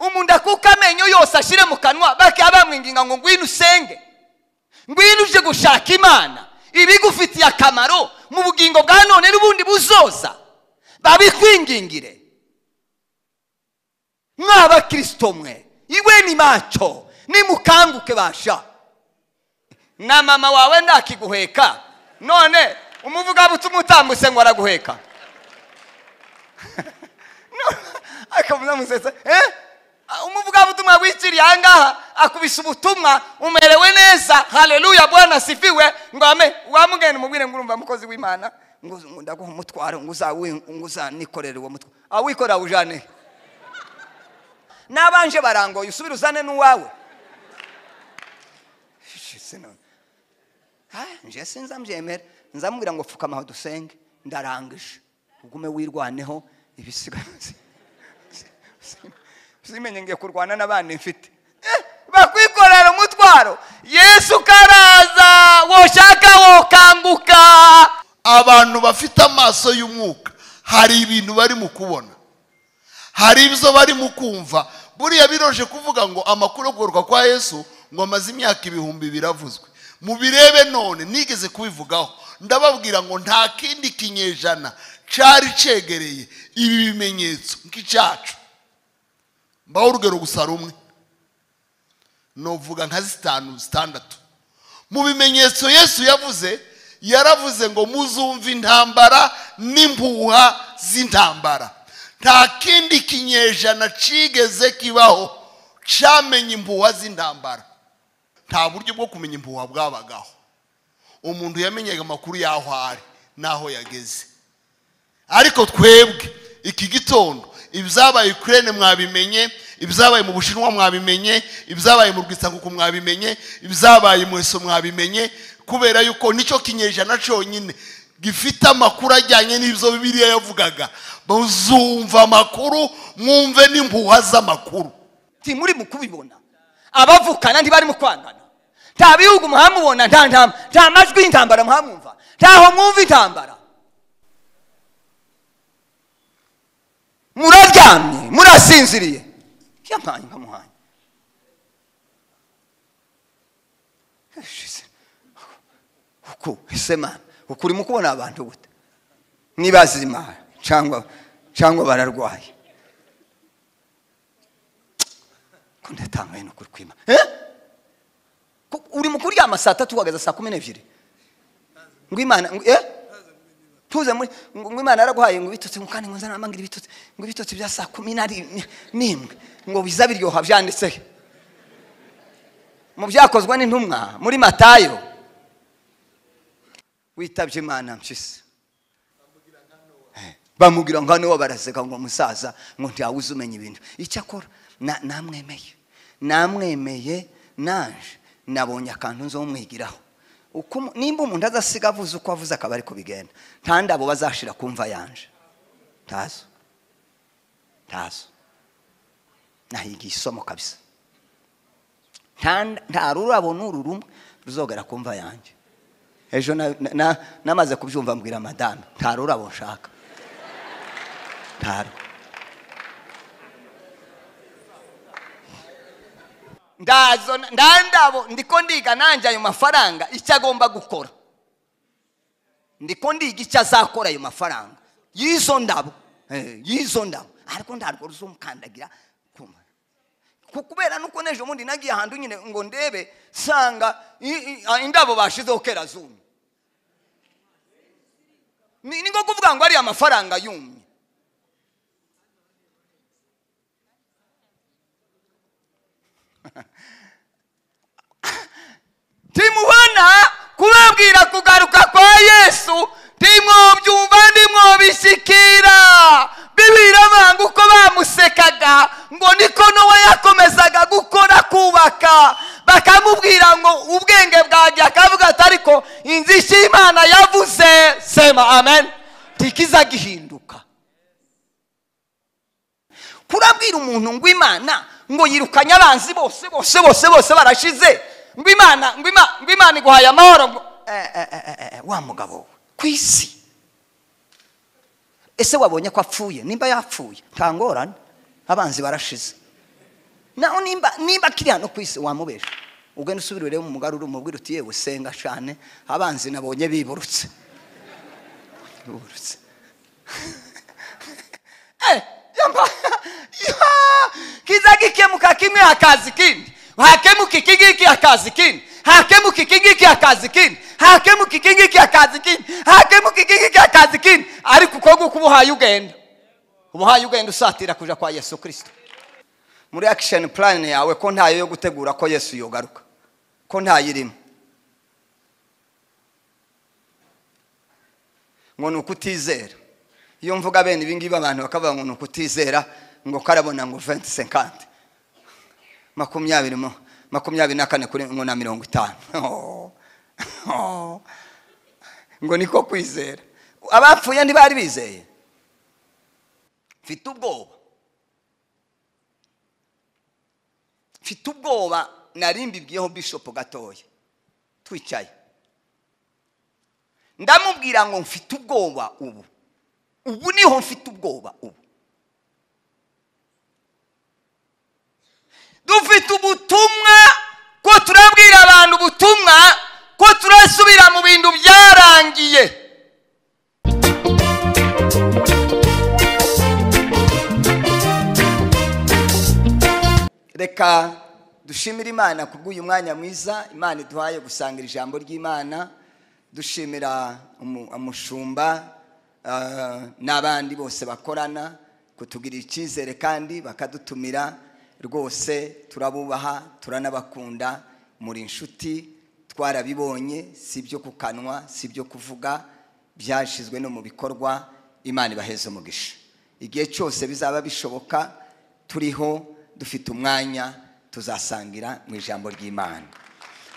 umuntu akuka amenyo yose ashyire mu kanwa bakaba bamwinginga ngo ngwino usenge ngwino uje gushaka imana ibigufitiye akamaro mu bugingo bwa none n'ubundi buzoza babikwingingire mw'abakristo mwe iwe ni macho nimukanguke basha na mama wawe nakiguheka none umuvugabutumwa utambutse ngo araguheka akavuga musetse eh Ah, umuvugabutumwa wiciriye ahangaha akubise ubutumwa umerewe neza hareruya bwana sifiwe ngo wamugende umubwire ngo urumva umukozi w'imana ngo ndaguha umutwaro ngo uzanikorere uwo mutwaro awikorera ah, ujane n'abanje barangoye usubire uzane n'uwawe ah, nje sinza mbyemera nzamubwira ngo pfukamaho dusenge ndarangije ugume wirwaneho ibisigara simenye ngiye kurwana n'abana mfite eh, bakwikorera umutwaro yesu karaza woshaka wokanguka abantu bafite amaso y'umwuka hari ibintu bari mu kubona hari ibyo bari mu kumva buriya biroje kuvuga ngo amakuru agorwa kwa yesu ngo amaze imyaka ibihumbi biravuzwe mubirebe none nigeze kubivugaho ndababwira ngo nta kindi kinyejana cyari cyegereye ibi bimenyetso nk'icyacu mbaho urugero gusa rumwe nuvuga nka zitanu zitandatu mu bimenyetso yesu yavuze yaravuze ngo muzumva intambara n'impuha z'intambara nta kindi kinyejana cigeze kibaho camenya impuha z'intambara nta buryo bwo kumenya impuha bwabagaho umuntu yamenyaga amakuru y'aho ari n'aho yageze ariko twebwe iki gitondo ibyabaye kurene mwabimenye ibyabaye mu bushinwa mwabimenye ibyabaye mu rwisanguko mwabimenye ibyabaye mu iso mwabimenye kubera yuko nicyo kinyejana cyonyine gifite amakuru ajyanye n'ibyo bibiriya yavugaga muzumva amakuru mwumve n'impuha z'amakuru ntimuri mu kubibona abavukana ntibarimo kwangana nta bihugu muhamubona nta majwi y'intambara muhamwumva ntaho mwumva intambara muraryamye murasinziriye yampaye nkamuhaye uku ese uku urimo kubona abantu gute nibazima cyangwa cyangwa bararwaye ko ndatangaye no kurikwima eh? uri mu kuryama saa tatu uhagaze saa kumi n'ebyiri ngo imana eh tuze ngo imana yaraguhaye ngo ibitotsi ngo kandi ngo nzanamangire ibitotsi ngo ibitotsi bya saa kumi na n'imwe ngo biza biryoha byanditse mu byakozwe n'intumwa muri matayo witabye imana mpyisi bamubwira ngo hano baraseka ngo musaza ngo ntiyawuze umenya ibintu icyo akora namwemeye namwemeye naje nabonye akantu nzo umwigiraho nimba umuntu azasiga avuze uko avuze akaba ari kubigenda nta ndabo bazashira kumva yanje ntazo ntazo nahiga isomo kabisa nta rurabo n'uru rumwe ruzogera kumva yanjye ejo namaze kubyumva mbwira madame nta rurabo nshaka ntaro ndazona ndandabo ndiko ndiga nanjye ayo mafaranga icyo agomba gukora ndiko ndiga icyo azakora ayo mafaranga y'izo ndabo eh, y'izo ndabo ariko ntabwo ruzomukandagira kubera nuko n'ejo bundi nagiye ahantu nyine ngo ndebe nsanga indabo bashizeho kera zumye ni nko kuvuga ngo ariya mafaranga yumye shikira bibirabanga uko bamusekaga ngo niko n'uwo yakomezaga gukora kubaka bakamubwira ngo ubwenge bwanjye akavuga ati ariko inzu y'imana yavuze sema amen ntikiza gihinduka kurabwira umuntu ngo imana ngo yirukanye abanzi bose bose bose bose barashize ngo imana ngo imana iguhaye amahoro ngo eh, eh, eh, wa mugabo we ku isi ese wabonye ko apfuye nimba yapfuye nta abanzi barashize naho nimba nimba akiri hano ku isi wamubesha ugenda usubira urebe umugarura umubwira uti yewe senga cyane abanzi nabonye biburutse biburutse eh, kiza gikemuka kimwe akazi ikindi hakemuka iki akazi. hakaza hakemu kikingi kya kini hakemu kikingi kya kini hakemu kikingi kya kazikini ariko uko nguko ubuhaye ugenda ubuhaye ugenda usatira kuja kwa yesu Kristo muri action plan yawe ko ntayo yo gutegura ko yesu yogaruka ko ntayo irimo ngo ni ukutizera iyo mvuga bene ibingibi abantu bakavuga ngo ni ngo karabona ngo 25 senkante makumyabiri mo makumyabiri na kane kuri na mirongo itanu oh. Oh. ngo niko kwizera abapfuye ntibari bizeye mfite ubwoba mfite ubwoba nari mbibwiyeho bishopu gatoya twicaye ndamubwira ngo mfite ubwoba ubu ubu niho mfite ubwoba ubu dufite ubutumwa ko turabwira abantu ubutumwa ko turasubira mu bintu byarangiye reka dushimire imana kubw'uyu umwanya mwiza imana iduhaye gusangira ijambo ry'imana dushimira umushumba ah, n'abandi bose bakorana kutugirira icyizere kandi bakadutumira rwose turabubaha turanabakunda muri inshuti twarabibonye si ibyo ku kanwa si ibyo kuvuga byashyizwe no mu bikorwa imana ibaheze umugisha igihe cyose bizaba bishoboka turiho dufite umwanya tuzasangira mu ijambo ry'imana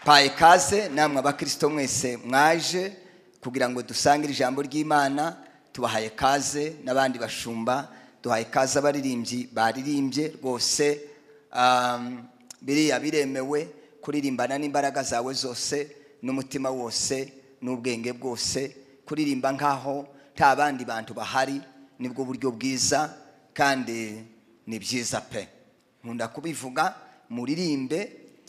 paye ikaze namwe abakirisito mwese mwaje kugira ngo dusangire ijambo ry'imana tubahaye ikaze n'abandi bashumba duhaye ikaze abaririmbyi baririmbye rwose Um, biriya biremewe kuririmbana n'imbaraga zawe zose n'umutima wose n'ubwenge bwose kuririmba nk'aho nta bandi bantu bahari nibwo buryo bwiza kandi ni byiza pe nkunda kubivuga muririmbe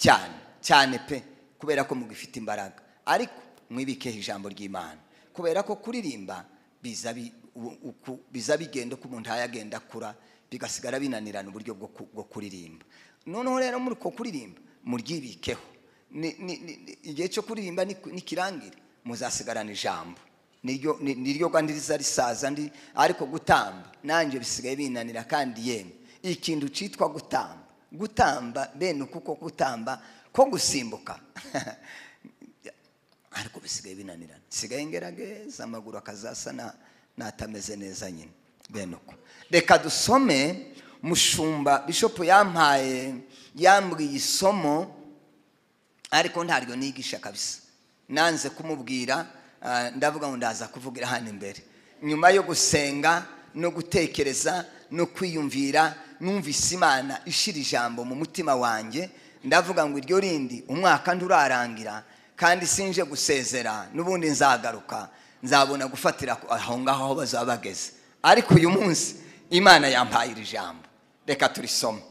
cyane cyane pe kubera ko mugifite imbaraga ariko mwibikeho ijambo ry'imana kubera ko kuririmba biza bigenda uko umuntu ayagenda akura bigasigara binanirana uburyo bwo kuririmba noneho rero muri uko kuririmba muryibikeho igihe cyo kuririmba nikirangire muzasigarana ijambo niryo rwanda riza risaza ariko gutamba nanjye bisigaye binanira kandi yemwe ikintu cyitwa gutamba gutamba bene kuko gutamba ko gusimbuka ariko bisigaye binanirana sigaye ngerageza amaguru akazasa natameze neza nyine bene uko reka dusome mushumba bishopu yampaye yambwiye isomo ariko ntaryo nigisha kabisa nanze kumubwira uh, ndavuga ngo ndaza kuvugira hano imbere nyuma yo gusenga no gutekereza no kwiyumvira numvise imana ishira ijambo mu mutima wanjye ndavuga ngo iryo rindi umwaka nturarangira kandi sinje gusezera n'ubundi nzagaruka nzabona gufatira aho ngaho aho bazaba bageze ariko uyu munsi imana yampaye iri jambo reka turisome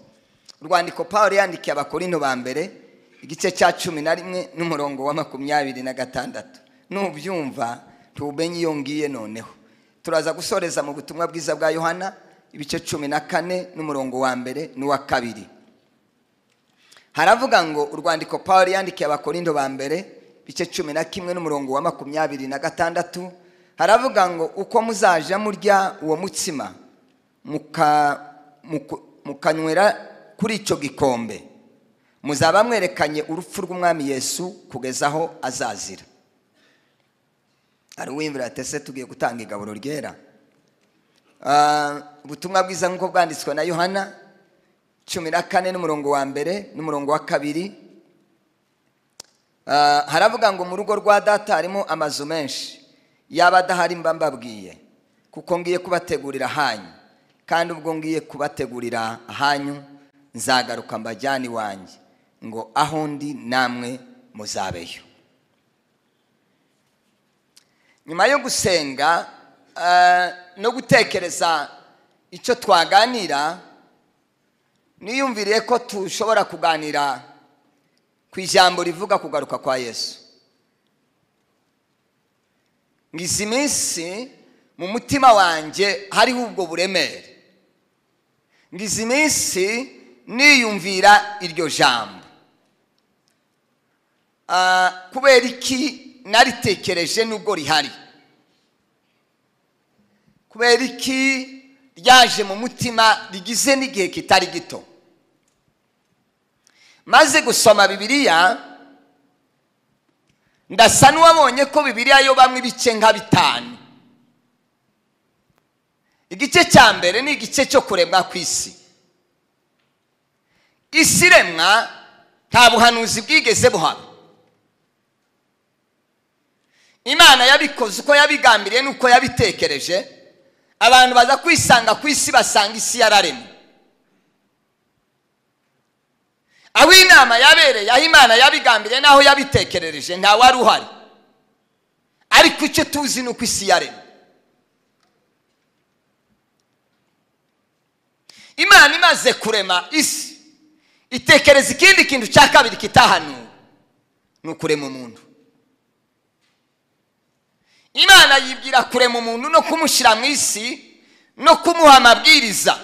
urwandiko paul yandikiye abakorinto ba mbere igice cya cumi na rimwe n'umurongo wa makumyabiri na gatandatu nubyumva tubumenye iyo ngiye noneho turaza gusoreza mu butumwa bwiza bwa yohana ibice cumi na kane n'umurongo wa mbere n'uwa kabiri haravuga ngo urwandiko paul yandikiye abakorinto ba mbere ibice cumi na kimwe n'umurongo wa makumyabiri na gatandatu haravuga ngo uko muzajya murya uwo mutsima mukanywera kuri icyo gikombe muzaba mwerekanye urupfu rw'umwami yesu kugeza aho azazira hari uwimvira ati ese tugiye gutanga igaburo ryera ah, ubutumwa bwiza nk'uko bwanditswe na yohana cumi na kane n'umurongo wa mbere n'umurongo wa kabiri ah, haravuga ngo mu rugo rwa data harimo amazu menshi yaba adahari mba mbabwiye kuko ngiye kubategurira hanyu kandi ubwo ngiye kubategurira ahanyu nzagaruka mbajyane iwanjye ngo aho ndi namwe muzabeyo nyuma yo gusenga eh, no gutekereza icyo twaganira niyumviriye ko tushobora kuganira ku ijambo rivuga kugaruka kwa yesu ngo izi minsi mu mutima wanjye hariho ubwo buremere ngo izi minsi niyumvira iryo jambo ah, kubera iki naritekereje n'ubwo rihari kubera iki ryaje mu mutima rigize n'igihe kitari gito maze gusoma bibiliya ndasa n'uwabonye ko bibiliya yo bamwe ibice nka bitanu igice cya mbere ni igice cyo kuremwa ku isi isi iremwa nta buhanuzi bwigeze buhaba imana yabikoze uko yabigambiriye n'uko yabitekereje abantu baza kwisanga ku isi basanga isi yararemwe aho inama yabereye aho imana yabigambiriye n'aho yabitekerereje nta wari uhari ariko icyo tuzi ni uko isi yaremwe imana imaze kurema isi itekereza ikindi kintu cya kabiri kitahanuwe ni ukurema umuntu imana yibwira kurema umuntu no kumushyira mu isi no kumuha amabwiriza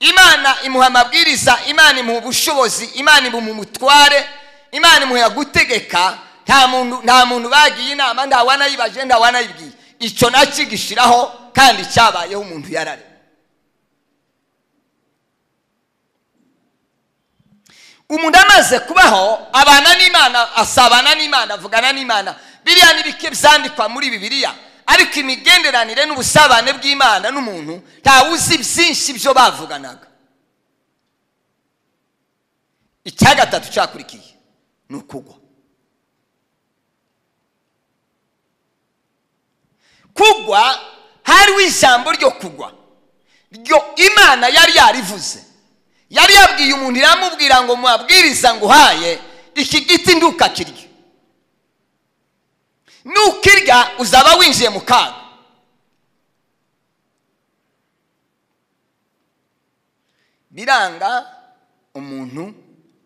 imana imuha amabwiriza imana imuha ubushobozi imana imuha umutware imana imuha gutegeka nta muntu nta muntu bagiye inama nta wanayibajije icyo nacyo gishiraho kandi cyabayeho umuntu yarare umuntu amaze kubaho abana n'imana asabana n'imana avugana n'imana biriya nibike bike byandikwa muri bibiliya ariko imigenderanire n'ubusabane bw'imana n'umuntu ntawuzi byinshi byo bavuganaga icya gatatu cyakurikiye ni ukugwa kugwa hariho ijambo ryo kugwa ryo imana yari yarivuze yari yabwiye umuntu iramubwira ngo mubabwiriza nguhaye iki giti ndukakirye nukirya uzaba winjiye mu kaga biranga umuntu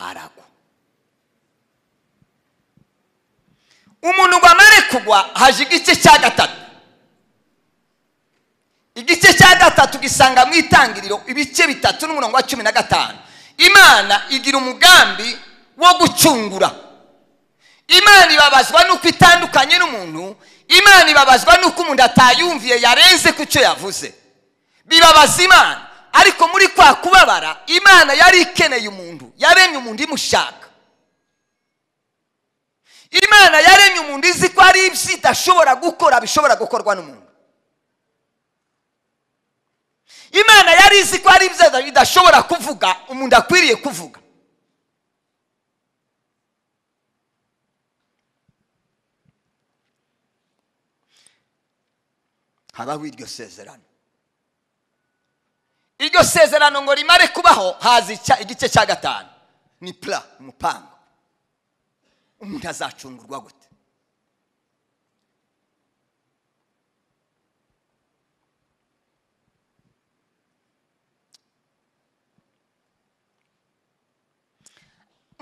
aragwa umuntu ngo amare kugwa haje igice cya gatatu igice cya gatatu gisanga mu itangiriro ibice bitatu n'umurongo wa cumi na gatanu imana igira umugambi wo gucungura imana ibabazwa n'uko itandukanye n'umuntu imana ibabazwa n'uko umuntu atayumviye yarenze ku cyo yavuze bibabaza imana ariko muri kwa kubabara imana yari ikeneye umuntu yaremye umuntu imushaka imana yaremye umuntu izi ko hari ibyo idashobora gukora bishobora gukorwa n'umuntu imana yari izi ko ari ibyo idashobora kuvuga umuntu akwiriye kuvuga habaho iryo sezerano iryo sezerano ngo rimare kubaho haza igice cya gatanu ni pura umupango umuntu azacungurwa gute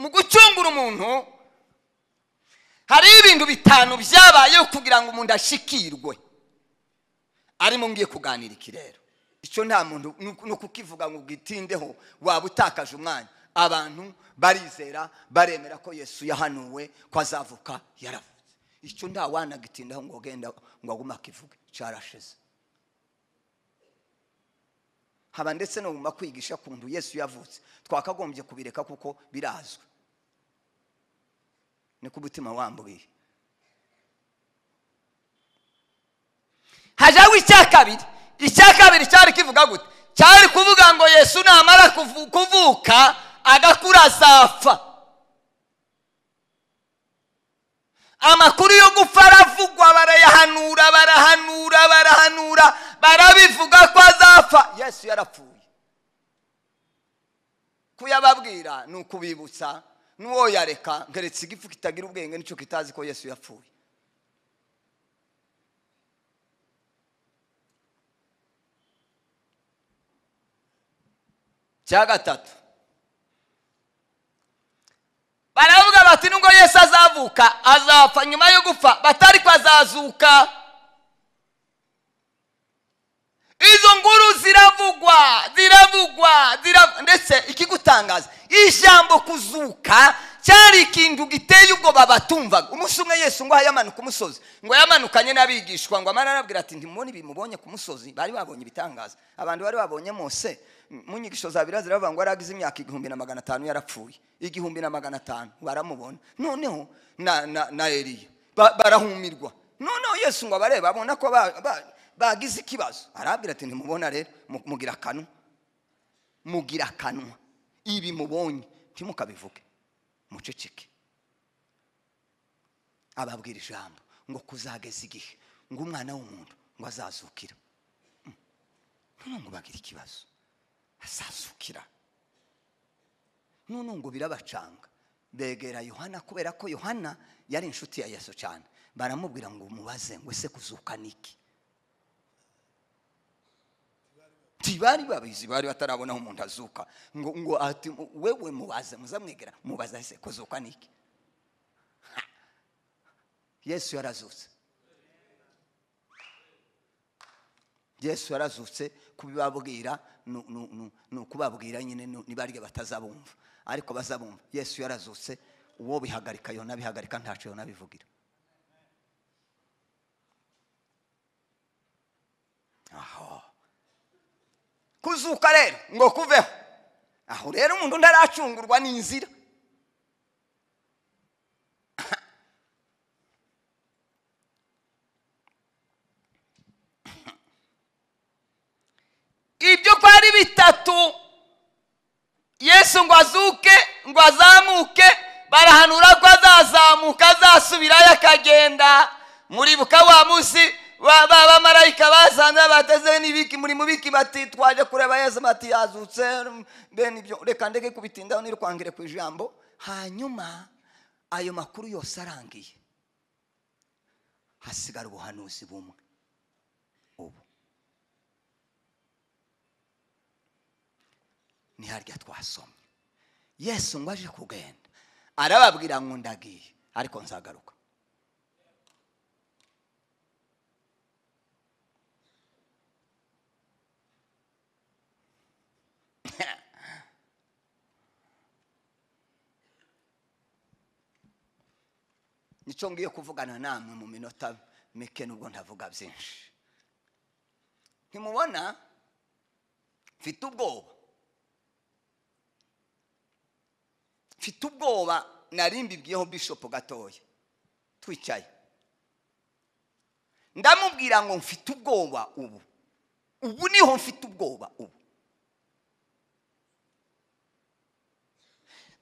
mu gucungura umuntu hari ibintu bitanu byabayeho kugira ngo umuntu ashikirwe arimo ngiye kuganira ikirero icyo nta muntu ni kukivuga ngo bwitindeho waba utakaje umwanya abantu barizera baremera ko yesu yahanuwe ko azavuka yaravutse icyo nta wanagitindaho ngo agenda ngo agume akivuge cyarashize haba ndetse no mu kwigisha kuntu yesu yavutse twakagombye kubireka kuko birazwi ni ku mutima wambuye hajyaho icya kabiri icya kabiri cyari kivuga gute cyari kuvuga ngo yesu namara kuvuka agakura azapfa amakuru yo gupfa aravugwa barayahanura barahanura barahanura barabivuga ko azapfa yesu yarapfuye kuyababwira ni ukubibutsa n'uwo yareka ngeretse igifu kitagira ubwenge nicyo kitazi ko yesu yapfuye cya gatatu baravuga bati nubwo yesu azavuka azapfa nyuma yo gupfa batari kwazazuka izo nguru ziravugwa ziravugwa ndetse ikigutangaza ijambo kuzuka cyari ikintu giteye ubwoba batumvaga umunsi umwe yesu ngo yamanuka umusozi ngo yamanukanye n'abigishwa ngo amara arabwira ati ntimubone ibi mubonye ku musozi bari babonye ibitangaza abantu bari babonye mose mu nyigisho za birazira bavuga ngo yari imyaka igihumbi na magana atanu yarapfuye igihumbi na magana atanu baramubona noneho na eriya barahumirwa noneho yesu ngo abarebe babona ko bagize ikibazo arabwira ati ntimubona rero mugira akanwa mugira akanwa ibi mubonye ntimukabivuge muceceke ababwira ijambo ngo kuzageza igihe ngo umwana w'umuntu ngo azazukira mm. none ikibazo asasukira none ngo birabacanga begera yohana kubera ko yohana yari inshuti ya yesu cyane baramubwira ngo umubaze ngo ese kuzuka niki ntibari babizi bari batarabona umuntu azuka ngo ngo ati wewe mubaze muzamwegera mubaza ese kuzuka niki yesu yarazutse yesu yarazutse kubibabwira ni ukubabwira nyine ni batazabumva ariko bazabumva yesu yarazutse uwo bihagarika yona nabihagarika ntacyo yona bivugira aho kuzuka rero ngo kuveho aho rero umuntu ntaracungurwa n’inzira yesu ngo azuke ngo azamuke barahanura ko azazamuka azasubirayo akagenda muribuka wa munsi bamarayika basanze bateze n'ibiki muri mubiki bati twaje kureba yesu bati yazutse bene ibyo reka ndege kubitindaho nirwangire ku ijambo hanyuma ayo makuru yose arangiye hasigara ubuhanuzi bumwe ubu ni harya twasoma yesu ngo aje kugenda arababwira ngo ndagiye ariko nzagaruka nicyo ngiye kuvugana namwe mu minota mike nubwo ndavuga byinshi ntimubona mfite ubwoba mfite ubwoba nari mbibwiyeho bishopu gatoya twicaye ndamubwira ngo mfite ubwoba ubu ubu niho mfite ubwoba ubu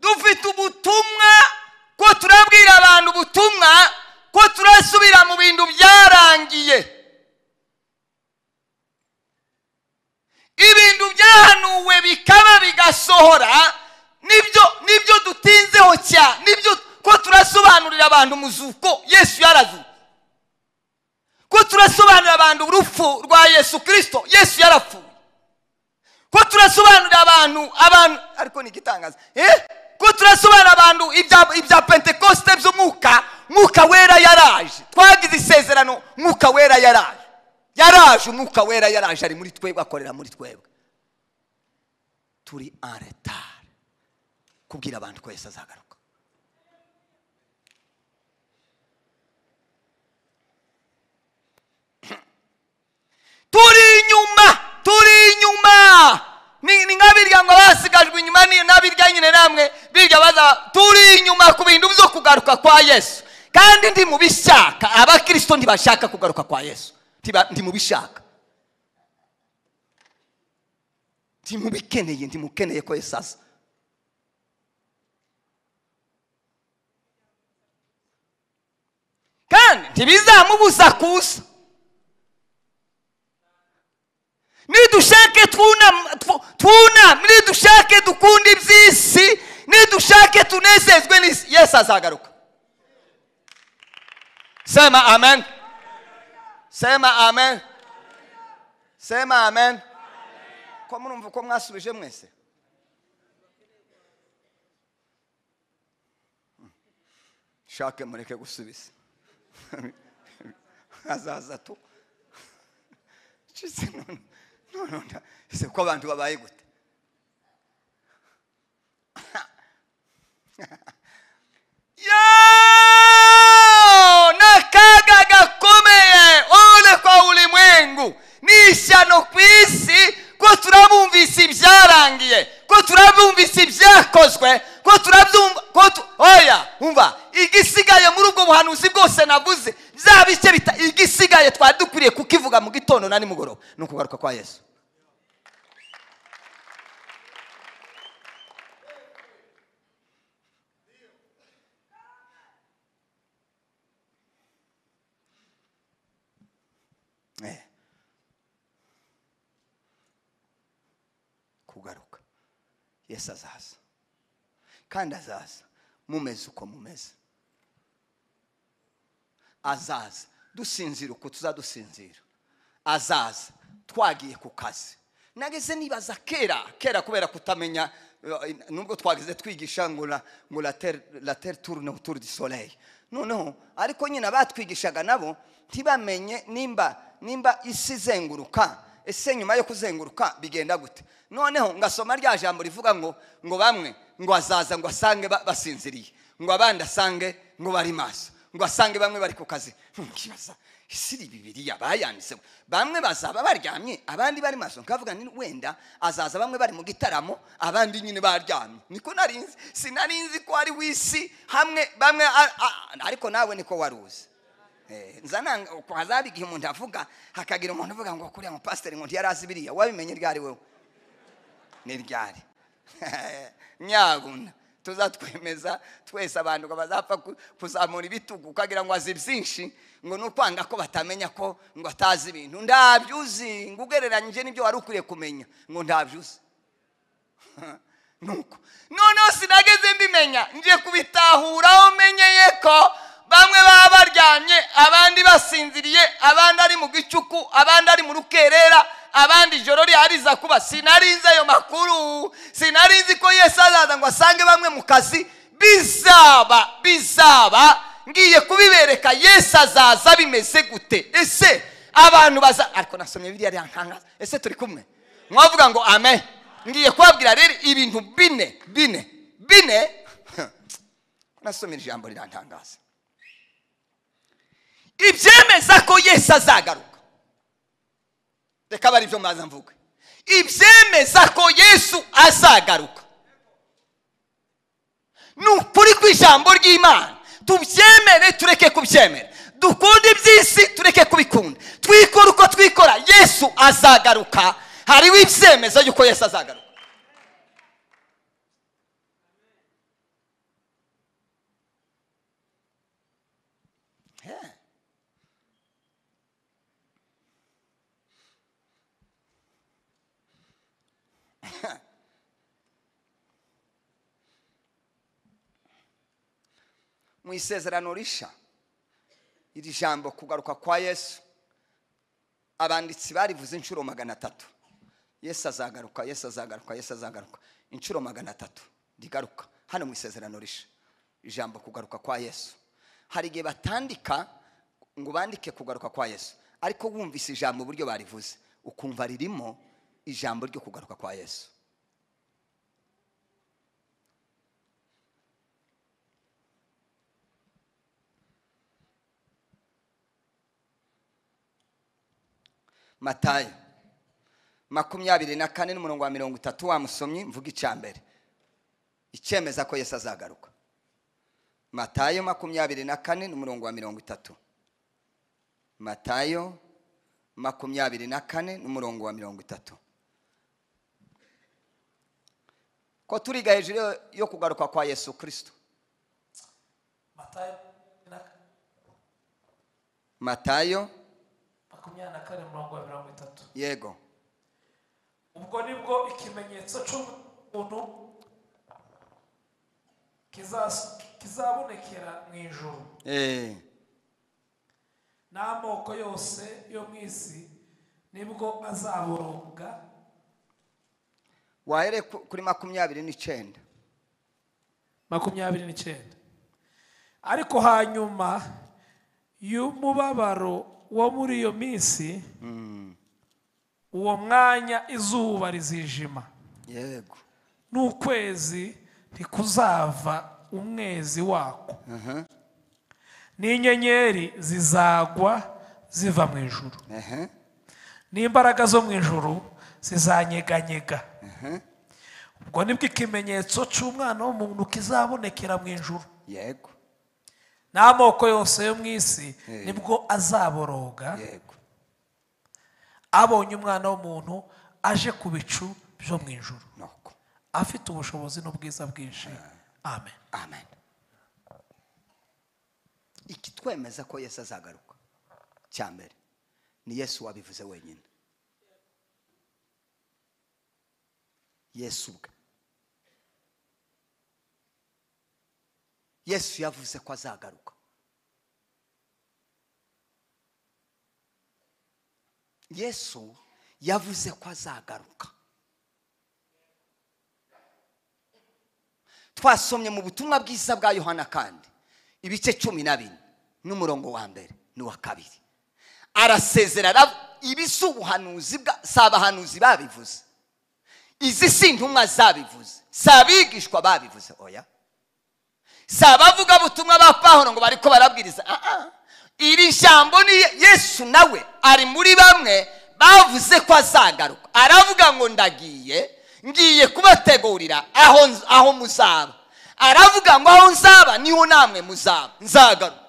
dufite ubutumwa ko turabwira abantu ubutumwa ko turasubira mu bintu byarangiye ibintu byahanuwe bikaba bigasohora nibyo nibyo dutinzeho cyane nibyo ko turasobanurira abantu umuzuko yesu yarazuka ko turasobanurira abantu urupfu rwa yesu kirisito yesu yarapfuye ko turasobanurira abantu abantu ariko ni igitangaza eh? ko turasobanurira abantu ibya pentekosite by'umwuka mwuka wera yaraje twagize isezerano mwuka wera yaraje yaraje umwuka wera yaraje ari muri twebwe akorera muri twebwe turi an retard kubwira abantu ko Yesu azagaruka turi inyuma turi inyuma ni nka birya ngo basigajwe inyuma n'abirya nyine namwe birya baza turi inyuma ku bintu byo kugaruka kwa yesu kandi ndi mubishaka bishaka abakirisito ntibashaka kugaruka kwa yesu ndi mu bishaka ndi mu ndi mukeneye ko yesu aza kandi ntibizamubuza kuza nidushake twunamye nidushake dukunde iby'isi nidushake tunezezwe n'isi yesi azagaruka sema amen sema amen sema amen ko murumva uko mwasubije mwese hmm. shake mureke gusubiza azaza tu kise none ese ko abantu babaye gute yo na nakaga gakomeye ole kwa ulimwengu ni ishyano ku isi ko turabumvise ibyarangiye ko turabumvise ibyakozwe ko turabyumva ko oya umva igisigaye muri ubwo buhanuzi bwose navuze bya bice bita igisigaye twari dukwiriye kukivuga mu gitondo na nimugoroba ni ukugaruka kwa yesu eh. kugaruka yesu azaza kandi azaza mumeze uko mumeze azaza dusinzira uko tuzadusinzira azaza twagiye ku kazi nageze nibaza kera kera kubera kutamenya eh, nubwo twageze twigisha ngo la terre tourne autour du soleil noneho ariko nyine batwigishaga nabo ntibamenye nimba nimba isi izenguruka ese nyuma yo kuzenguruka bigenda gute noneho ngasoma rya jambo rivuga ngo ngo bamwe ngo azaza ngo asange basinziriye ngo abandi asange ngo bari maso ngo asange bamwe bari ku kazi nkibaza hmm, isiri bibiriya bayanditse bamwe bazaba baryamye abandi bari maso nkavuga ni wenda azaza bamwe bari mu gitaramo abandi nyine baryamye niko narinzi sinarinzi ko ari wisi hamwe bamwe ariko nawe niko eh, Nzananga nzana hazaba igihe umuntu avuga hakagira umuntu uvuga ngo kuriya mupasiteri ngo ntiyarazi biriya wabimenye ryari wowe ni ryari nyabuna tuzatwemeza twese abantu ngo bazapfa kuzamura ibitugu ukagira ngo azi byinshi ngo ni ukwanga ko batamenya ko ngo atazi ibintu ndabyuzi ngo ugereranyije n'ibyo wari ukwiye kumenya ngo ndabyuzi nuko noneho sinageze mbimenya ngiye kubitahura aho menyeye ko bamwe baba baryamye abandi basinziriye abandi ari mu gicuku abandi ari mu rukerera abandi joro ryariza kuba sinarinzi ayo makuru sinarinzi ko yesu azaza ngo asange bamwe mu kazi bizaba bizaba ngiye kubibereka yesu azaza bimeze gute ese abantu baza ariko nasomye biriya riya ese turi kumwe mwavuga ngo ame ngiye kubabwira rero ibintu bine bine bine nasomye ijambo rirantangaza ibyemeza ko yesu azagaruka reka bari ibyo mwaza mvuga ibyemeza ko yesu azagaruka ni ukuri ku ijambo ry'imana tubyemere tureke kubyemera dukunde iby'isi tureke kubikunda twikora uko twikora yesu azagaruka hariho ibyemeza yuko yesu azagaruka mu isezerano risha iri jambo kugaruka kwa yesu abanditsi barivuze inshuro magana atatu yesu azagaruka yesu azagaruka yesu azagaruka inshuro magana atatu rigaruka hano mu isezerano risha ijambo kugaruka kwa yesu hari igihe batandika ngo bandike kugaruka kwa yesu ariko wumvise ijambo uburyo barivuze ukumva ririmo ijambo ryo kugaruka kwa yesu matayo makumyabiri na kane n'umurongo wa mirongo itatu wamusomye mvuga icya mbere icyemeza ko yesu azagaruka matayo makumyabiri na kane n'umurongo wa mirongo itatu matayo makumyabiri na kane n'umurongo wa mirongo itatu ko turiga hejuru yo kugaruka kwa yesu kirisito matayo makumyabiri na kane murongo wa mirongo itatu yego ubwo ni bwo ikimenyetso cy'umuntu kizabonekera mu ijoro eh. n'amoko yose yo mu isi nibwo azaboroga wahere kuri makumyabiri n'icyenda makumyabiri n'icyenda ariko hanyuma y'umubabaro wo muri iyo minsi hmm. uwo mwanya izuba rizijima yego n'ukwezi ntikuzava umwezi wako n'inyenyeri zizagwa ziva mu ijuru n'imbaraga zo mu ijuru zizanyeganyega ubwo nibwo ikimenyetso cy'umwana w'umuntu kizabonekera mu ijuru yego n'amoko yose yo mu isi nibwo azaboroga abonye umwana w'umuntu aje ku bicu byo mu ijuru afite ubushobozi n'ubwiza bwinshi ah. amen amen iki twemeza ko yesu azagaruka cya mbere ni yesu wabivuze wenyine yesu ubwe yesu yavuze ko azagaruka yesu yavuze ko azagaruka twasomye mu butumwa bwiza bwa yohana kandi ibice cumi na bine n'umurongo wa mbere n'uwa kabiri arasezera ibisu ubuhanuzi bwa si abahanuzi babivuze izi si intumwa zabivuze si abigishwa babivuze oya si abavugabutumwa ba pahoro ngo bariko barabwiriza iri jambo ni yesu nawe ari muri bamwe bavuze ko azagaruka aravuga ngo ndagiye ngiye kubategurira aho muzaba aravuga ngo aho nzaba niho namwe muzaba nzagaruka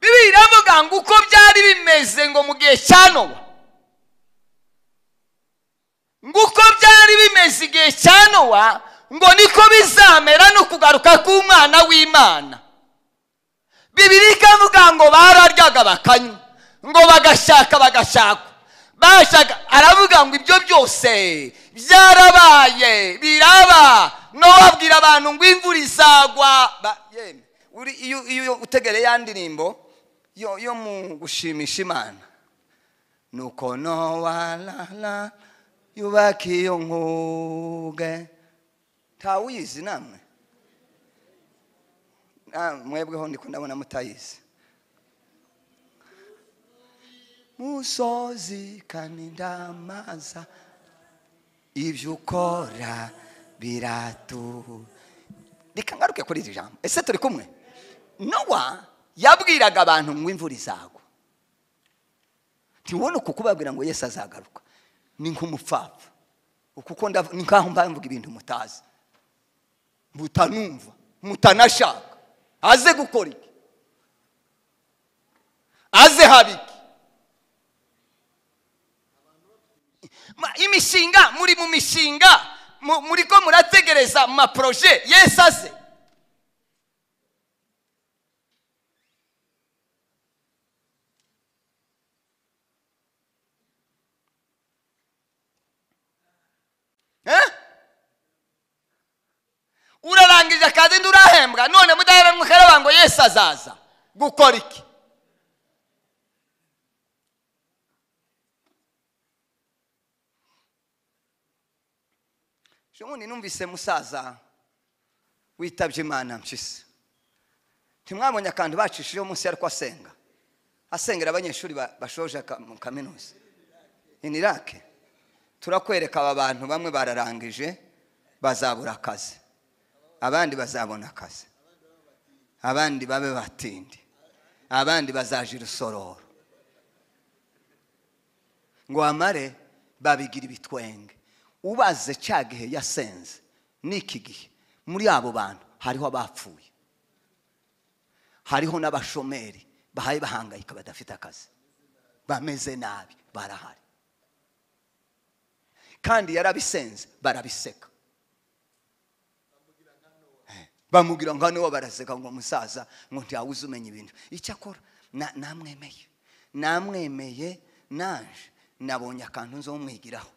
bibiri iravuga ngo uko byari bimeze ngo mu gihe cya nowa ngo uko byari bimeze igihe cya nowa ngo niko bizamera no kugaruka k'umwana w'imana bibiri ikavuga ngo bararyaga bakanywa ngo bagashaka bagashaka bashaka aravuga ngo ibyo byose byarabaye biraba n'uwabwira abantu ngo imvura izagwa yemwe iyo utegereye ya ndirimbo yo yo mu gushimisha imana nuko nowalala yubaka iyo nkuge ntawuyizi namwe ah, mwebweho ndi ndabona mutayizi musozi kandi ndamaza ibyo ukora biratu reka ngaruke kuri iri jambo ese turi kumwe nowa yabwiraga abantu ngo imvura izagwa ntibone uku kubabwira ngo yesu azagaruka ni nk'umupfapfa kuko ni nk'aho mvuga ibintu mutazi mutanumva mutanashaka aze gukora iki aze haba imishinga muri mu mishinga muri ko murategereza mu maporoje yesu aze murahembwa none mudaheranwa ngo yesu azaza gukora iki ubundi numvise musaza witabye imana mpyisi ntimwabonye akantu bacishijeho munsi ariko asenga asengera abanyeshuri bashoje kaminuza inirake turakwereka aba bantu bamwe bararangije bazabura akazi abandi bazabona akazi abandi babe batindi abandi bazaje urusororo ngo amare babigira ibitwenge ubaze cya gihe yasenze n'iki gihe muri abo bantu hariho abapfuye hariho n'abashomeri bahaye bahangayika badafite akazi bameze nabi barahari kandi yarabisenze barabiseka bamubwira ngo hano baraseka ngo musaza ngo ntiyawuze umenya ibintu icyo akora namwemeye namwemeye naje nabonye akantu nzo umwigiraho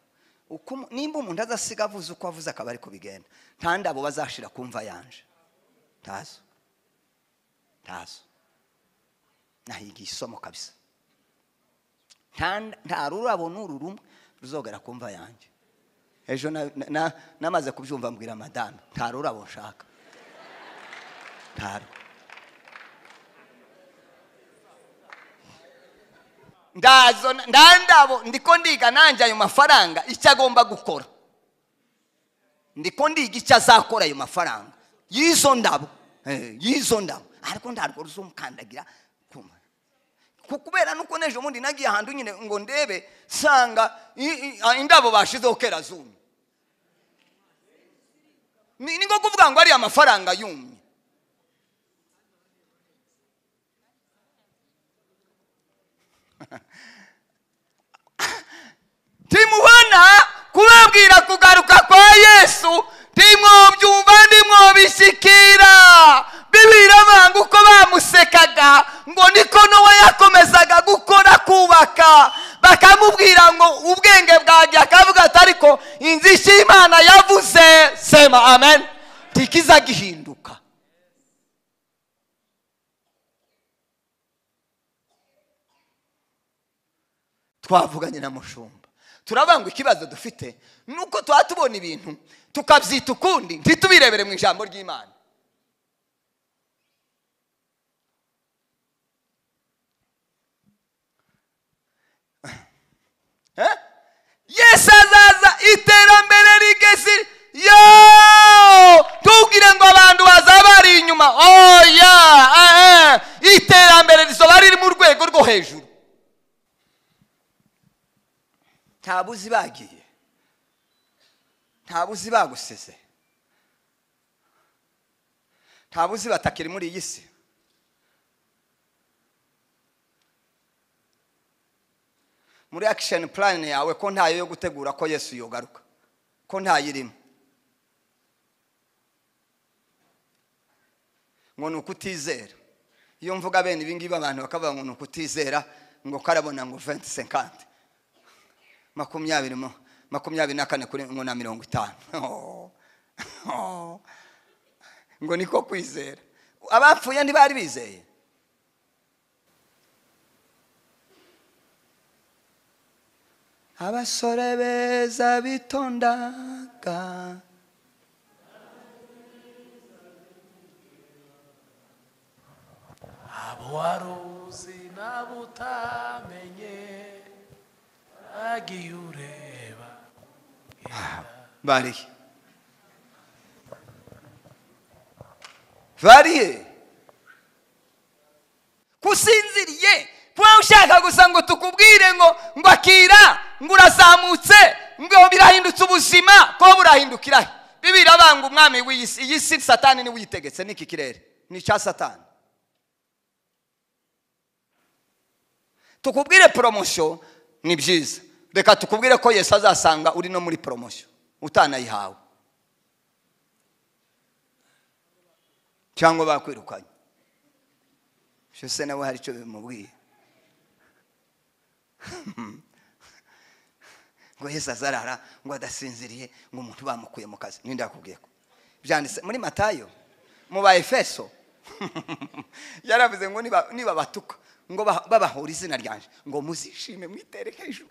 nimba umuntu azasiga avuze uko avuze akaba ari kubigenda nta ndabo bazashira kumva yanje ntazo ntazo nahigiye isomo kabisa nta rurabo n'uru rumwe ruzogera kumva yanjye ejo namaze kubyumva mbwira madamu nta rurabo nshaka caro. ndazo ndandabo ndiko ndiga nanjye ayo mafaranga icyo agomba gukora ndiko ndiga icyo azakora ayo mafaranga y'izo ndabo eh, y'izo ndabo ariko ntabwo ruzomukandagira kubera nuko n'ejo bundi nagiye ahantu nyine ngo ndebe nsanga indabo bashizeho kera zumye ni nko kuvuga ngo ariya mafaranga yumye timubona kubabwira kugaruka kwa yesu timwobyumva ntimwobishikira bibiramanga uko bamusekaga ngo niko nowa yakomezaga gukora kubaka bakamubwira ngo ubwenge bwanjye akavuga ati ariko inzu y'imana yavuze sema amen tikiza gihinduka twavuganye na mushumba turabangwa ikibazo dufite nuko tuba tubona ibintu tukabyita ukundi ntitubirebere mu ijambo ry'imana eh? yesi azaza iterambere rigeze yo tubwire ngo abantu bazaba bari inyuma oya oh, eh, eh. iterambere rizoba riri mu rwego rwo hejuru nta bagiye ntabuzi buzi bagusize nta batakiri muri iyi si muri akisheni purani yawe ko ntayo yo gutegura ko yesu yogaruka ko ntayirimo ngo ni ukutizera iyo mvuga bene ibingibi abantu bakavuga ngo ni ukutizera ngo karabona ngo venti senkante makumyabiri makumyabiri na kane kuri na mirongo itanu oh. Oh. ngo niko kwizera abapfuye ntibari bizeye abasore beza bitondaga abo waruzi n'abo utamenye agiye bariye bariye kusinziriye kuba ushaka gusa ngo tukubwire ngo ngo akira ngo urazamutse ngo birahindutse ubuzima ko burahindukirahe birabanga umwami w'isi iyi si satani niwe uyitegetse n'iki kirere ni icya satani tukubwire poromosiyo ni byiza reka tukubwire ko Yesu azasanga uri no muri poromosiyo utanayihawe cyangwa bakwirukanye cyose nawe hari icyo bimubwiye ngo Yesu azarara ngo adasinziriye ngo umuntu bamukuye mu kazi ninde yakubwiye ko byanditse muri matayo mu ba efeso yaravuze ngo niba batuka ngo babahura izina ryanjye ngo muzishime mwitere hejuru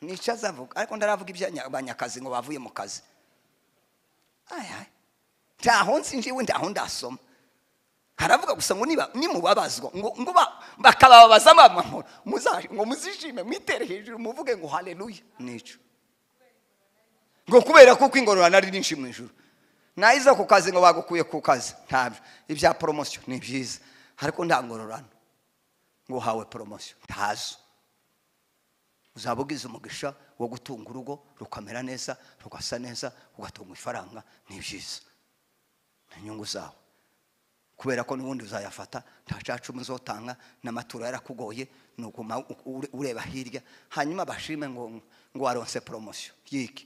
nica azavuga ariko ndaravuga iby'abanyakazi ngo bavuye mu kazi ntaho nzi njyewe ntaho ndasoma haravuga gusa ngo niba nimubabazwa ngo bakababaza amahoro ngo muzishime mwitere hejuru muvuge ngo hareruye nica ngo kubera kuko ingororano ari nyinshi mu ijoro nayiza ku kazi ngo bagukuye ku kazi ntabyo ibya poromosiyo ni byiza harakunda ngororano ngo uhawe poromosiyo ntazo uzaba ugize umugisha wo gutunga urugo rukamera neza rugasa neza ugatunga ifaranga ni byiza ni inyungu zawe kubera ko n'ubundi uzayafata nta cacumi uzotanga n'amaturo yarakugoye ni uguma ureba hirya hanyuma bashime ngo ngo waronse poromosiyo yiki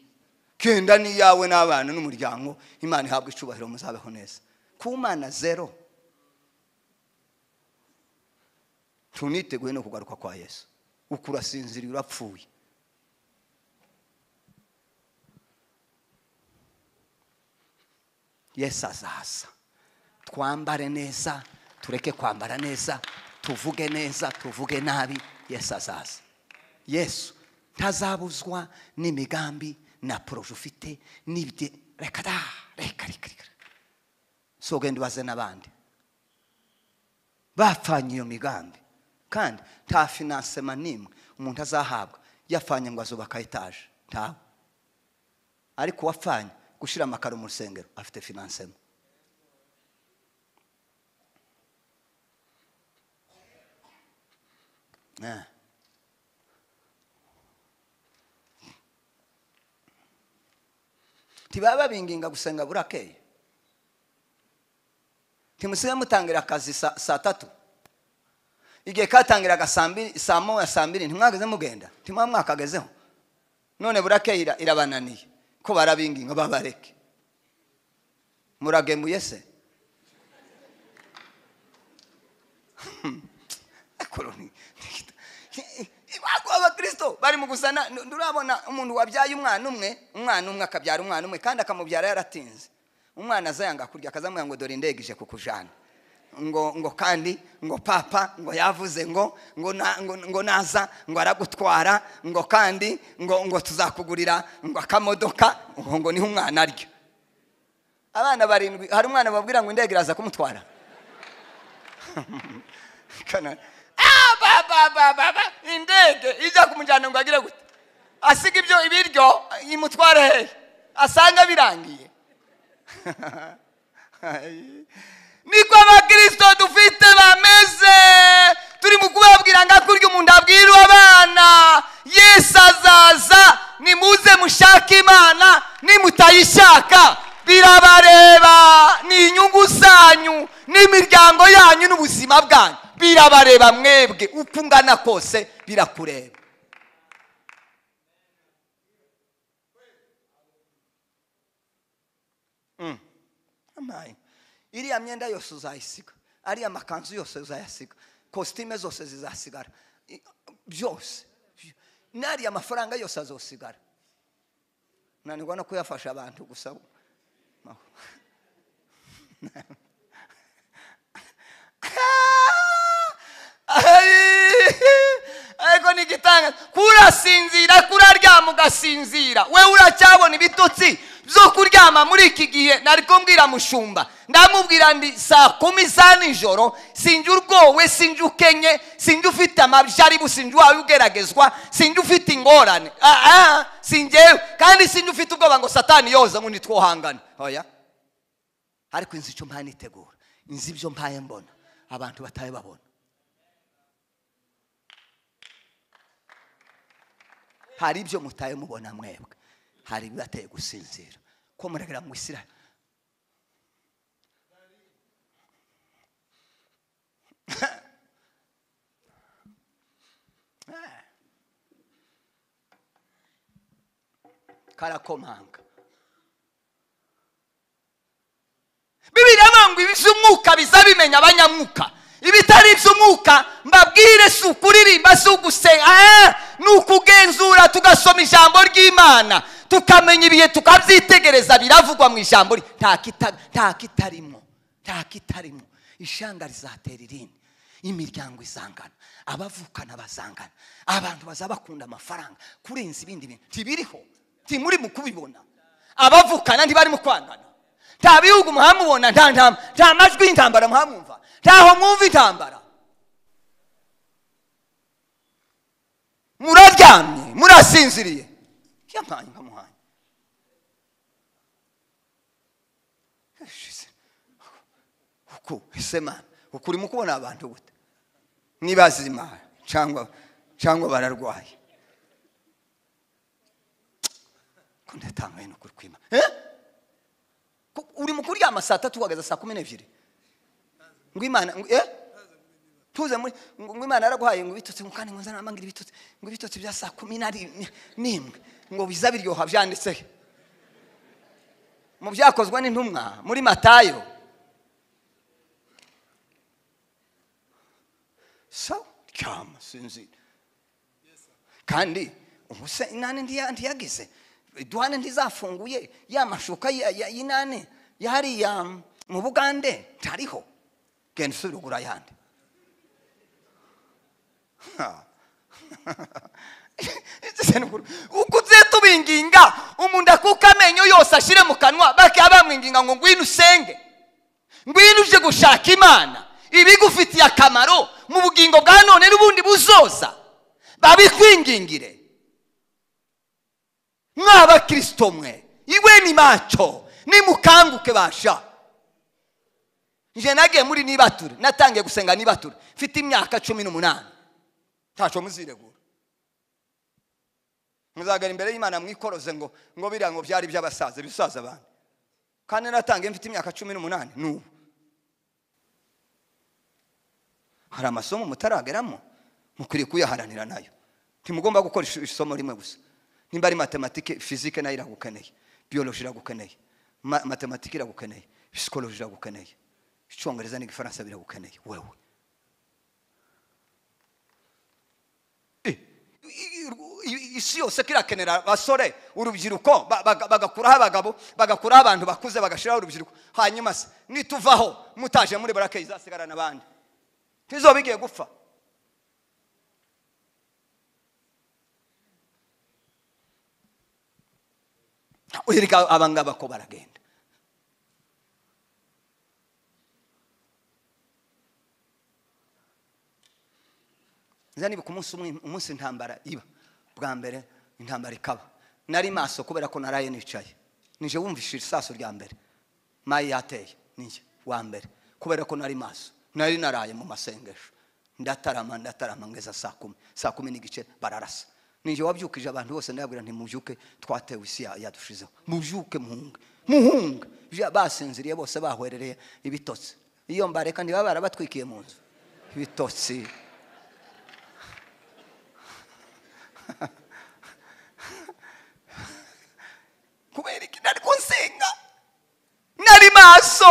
kenda n'iyawe n'abana n'umuryango imana ihabwa icyubahiro muzabeho neza kumana zero tuniteguye no kugaruka kwa yesu ukurasinziriye urapfuye yesu azaza twambare neza tureke kwambara neza tuvuge neza tuvuge nabi yesu azaza yesu ntazabuzwa n'imigambi na poroje ufite n'ibyo reka da reka reka reka so ugenda ubaze n'abandi bapfanye iyo migambi kandi nta finansema n'imwe umuntu azahabwa yafanye ngo azubaka etaje ntawe ariko uwapfanye gushyira amakaro mu rusengero afite finansema ntibaba eh. babinginga gusenga burakeye ntimusibe mutangira akazi saa tatu igihe katangiraga saa moya saa mbiri ntimwageze mugenda ntimwaba mwakagezeho none burakeye irabananiye ko barabinginga babareke muragemuye se hmm. abakristo bari mu gusana nturabona umuntu wabyaye umwana umwe umwana umwe akabyara umwana umwe kandi akamubyara yaratinze umwana aza kurya akazamuha ngo dore indege ije kukujana ngo ngo kandi ngo papa ngo yavuze ngo ngo ngo naza ngo aragutwara ngo kandi ngo ngo tuzakugurira ngo akamodoka ngo niho umwana aryo abana barindwi hari umwana babwira ngo indege iraza kumutwara ah, indege ijya kumujyana ngo agire gute asiga ibyo ibiryo imutware hehe asanga birangiye niko abakristo dufite bameze turi mu kubabwira ngo kurya umuntu abwira abana yesu azaza nimuze mushake imana nimutayishaka birabareba ni inyungu zanyu n'imiryango yanyu n'ubuzima bwanyu birabareba mwebwe uko ungana kose birakureba hmm. amani iriya myenda yose uzayisiga ariya makanzu yose uzayasiga kositime zose zizasigara byose n'ariya mafaranga yose azosigara nanirwa no kuyafasha abantu gusa ariko ni igitangaza kurasinzira kuraryama ugasinzira we uracyabona ibitotsi zo kuryama muri iki gihe nariko mbwira mushumba ndamubwira ndi saa kumi za nijoro sinjye urwowe sinjye ukenye sinjye ufite amajaribu sinjye uwawe ugeragezwa sinjye ufite ingorane ah, ah, sinjyewe kandi sinjye ufite ubwoba ngo satani yoza ngo ntitwohangane oya ariko inzu icyo mpaye nitegura inzu ibyo mpaye mbona abantu bataye babona hari ibyo mutaye mubona mwebwe hari ibibateye gusinzira ko muragera mu isira karakomanga é? bibiriya ngo ibiz'umwuka é biza é bimenya abanyamwuka ibitari iby'umwuka mbabwire si ukuririmba si ugusenga ah, ni ukugenzura tugasoma ijambo ry'imana tukamenya ibihe tukabyitegereza biravugwa mu ijambo nta kitarimo nta kitarimo ishanga rizatera irindi imiryango izangana abavukana bazangana abantu baza bakunda amafaranga kurenza ibindi bintu ntibiriho ntimuri mu kubibona abavukana ntibarimo kwangana nta bihugu muhamubona nta majwi y'intambara muhamwumva ntaho mwumva intambara muraryamye murasinziriye yampaye nkamuhaye uko ese mwana urimo kubona abantu gute nibazima cyangwa cyangwa bararwaye ko ndatangaye no kurikwima eh? urimo kuryama saa tatu uhagaze saa kumi n'ebyiri ngo imana eh tuze muri ngo imana yaraguhaye ngo ibitotsi ngo kandi ngo nzanamangira ibitotsi ngo ibitotsi bya saa kumi n'imwe ngo biza biryoha byanditse mu byakozwe n'intumwa muri matayo so cyama sinzira kandi ubuse inani ntiyagize duhane ntizafunguye ya mashuka y'inani yari mm, mu bugande ntariho genda usubire ugura ayandi ubwo tubinginga umuntu akuka amenyo yose ashyire mu kanwa bakaba bamwinginga ngo ngwino usenge ngwino uje gushaka imana ibigufitiye akamaro mu bugingo bwa none n'ubundi buzoza babikwingingire mwabakirisito mwe iwe ni maco nimukanguke basha njye nagiye muri nibature natangiye gusenga nibature mfite imyaka cumi n'umunani ntacyo muziregura muzagera imbere y'imana mwikoroze ngo ngo biriya ngo byari iby'abasaza ibisaza abantu kandi natangiye mfite imyaka cumi n'umunani n'ubu hari amasomo mutarageramo mukwiriye kuyaharanira nayo ntimugomba gukoresha isomo rimwe gusa nimba ari matematike fizike nayo iragukeneye biyoloji iragukeneye matematike iragukeneye psikoloji iragukeneye icyongereza n'igifaransa biragukeneye wewe eh, isi yose kirakenera abasore urubyiruko bagakuraho abagabo bagakuraho abantu bakuze bagashyiraho urubyiruko hanyuma se nituvaho mutaje muri barake izasigarana abandi ntizo bigiye gupfa wereka abangaba ko baragenda nza munsi umunsi umunsi intambara iba bwa mbere intambara ikaba nari maso kubera ko naraye nicaye nije wumvishije isaso rya mbere mayi yateye nijye wa mbere kubera ko nari maso nari naraye mu masengesho ndatarama ndatarama ngeza saa kumi saa kumi n'igice bararasa ninjye wabyukije abantu bose ndababwira nti mubyuke twatewe isi yadushizeho mubyuke muhunge muhunge basinziriye bose bahwerereye ibitotsi iyo mbare kandi ntibaba barabatwikiye mu nzu ibitotsi kubera iki nari kunsinga nari maso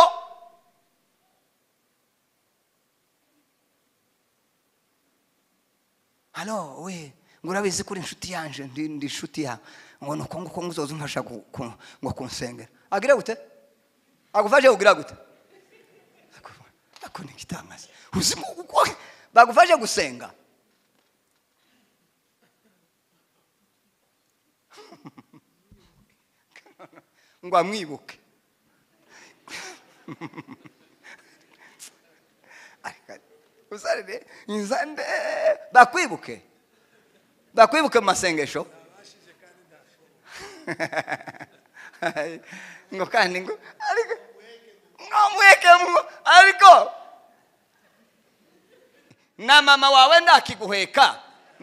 hano we ngo urabizi ko uri inshuti yanjye ndi inshuti ya ngo ni uko nguko nguzoza umfasha ngo kunsengera agira gute agufashe kugira gute ako ni igitangaza bagufashe gusenga ngo amwibuke uzarire inza bakwibuke bakwibuke mu masengesho ngo kandi ngo ariko ngo mweke ngo ariko na mama wawe ndakiguheka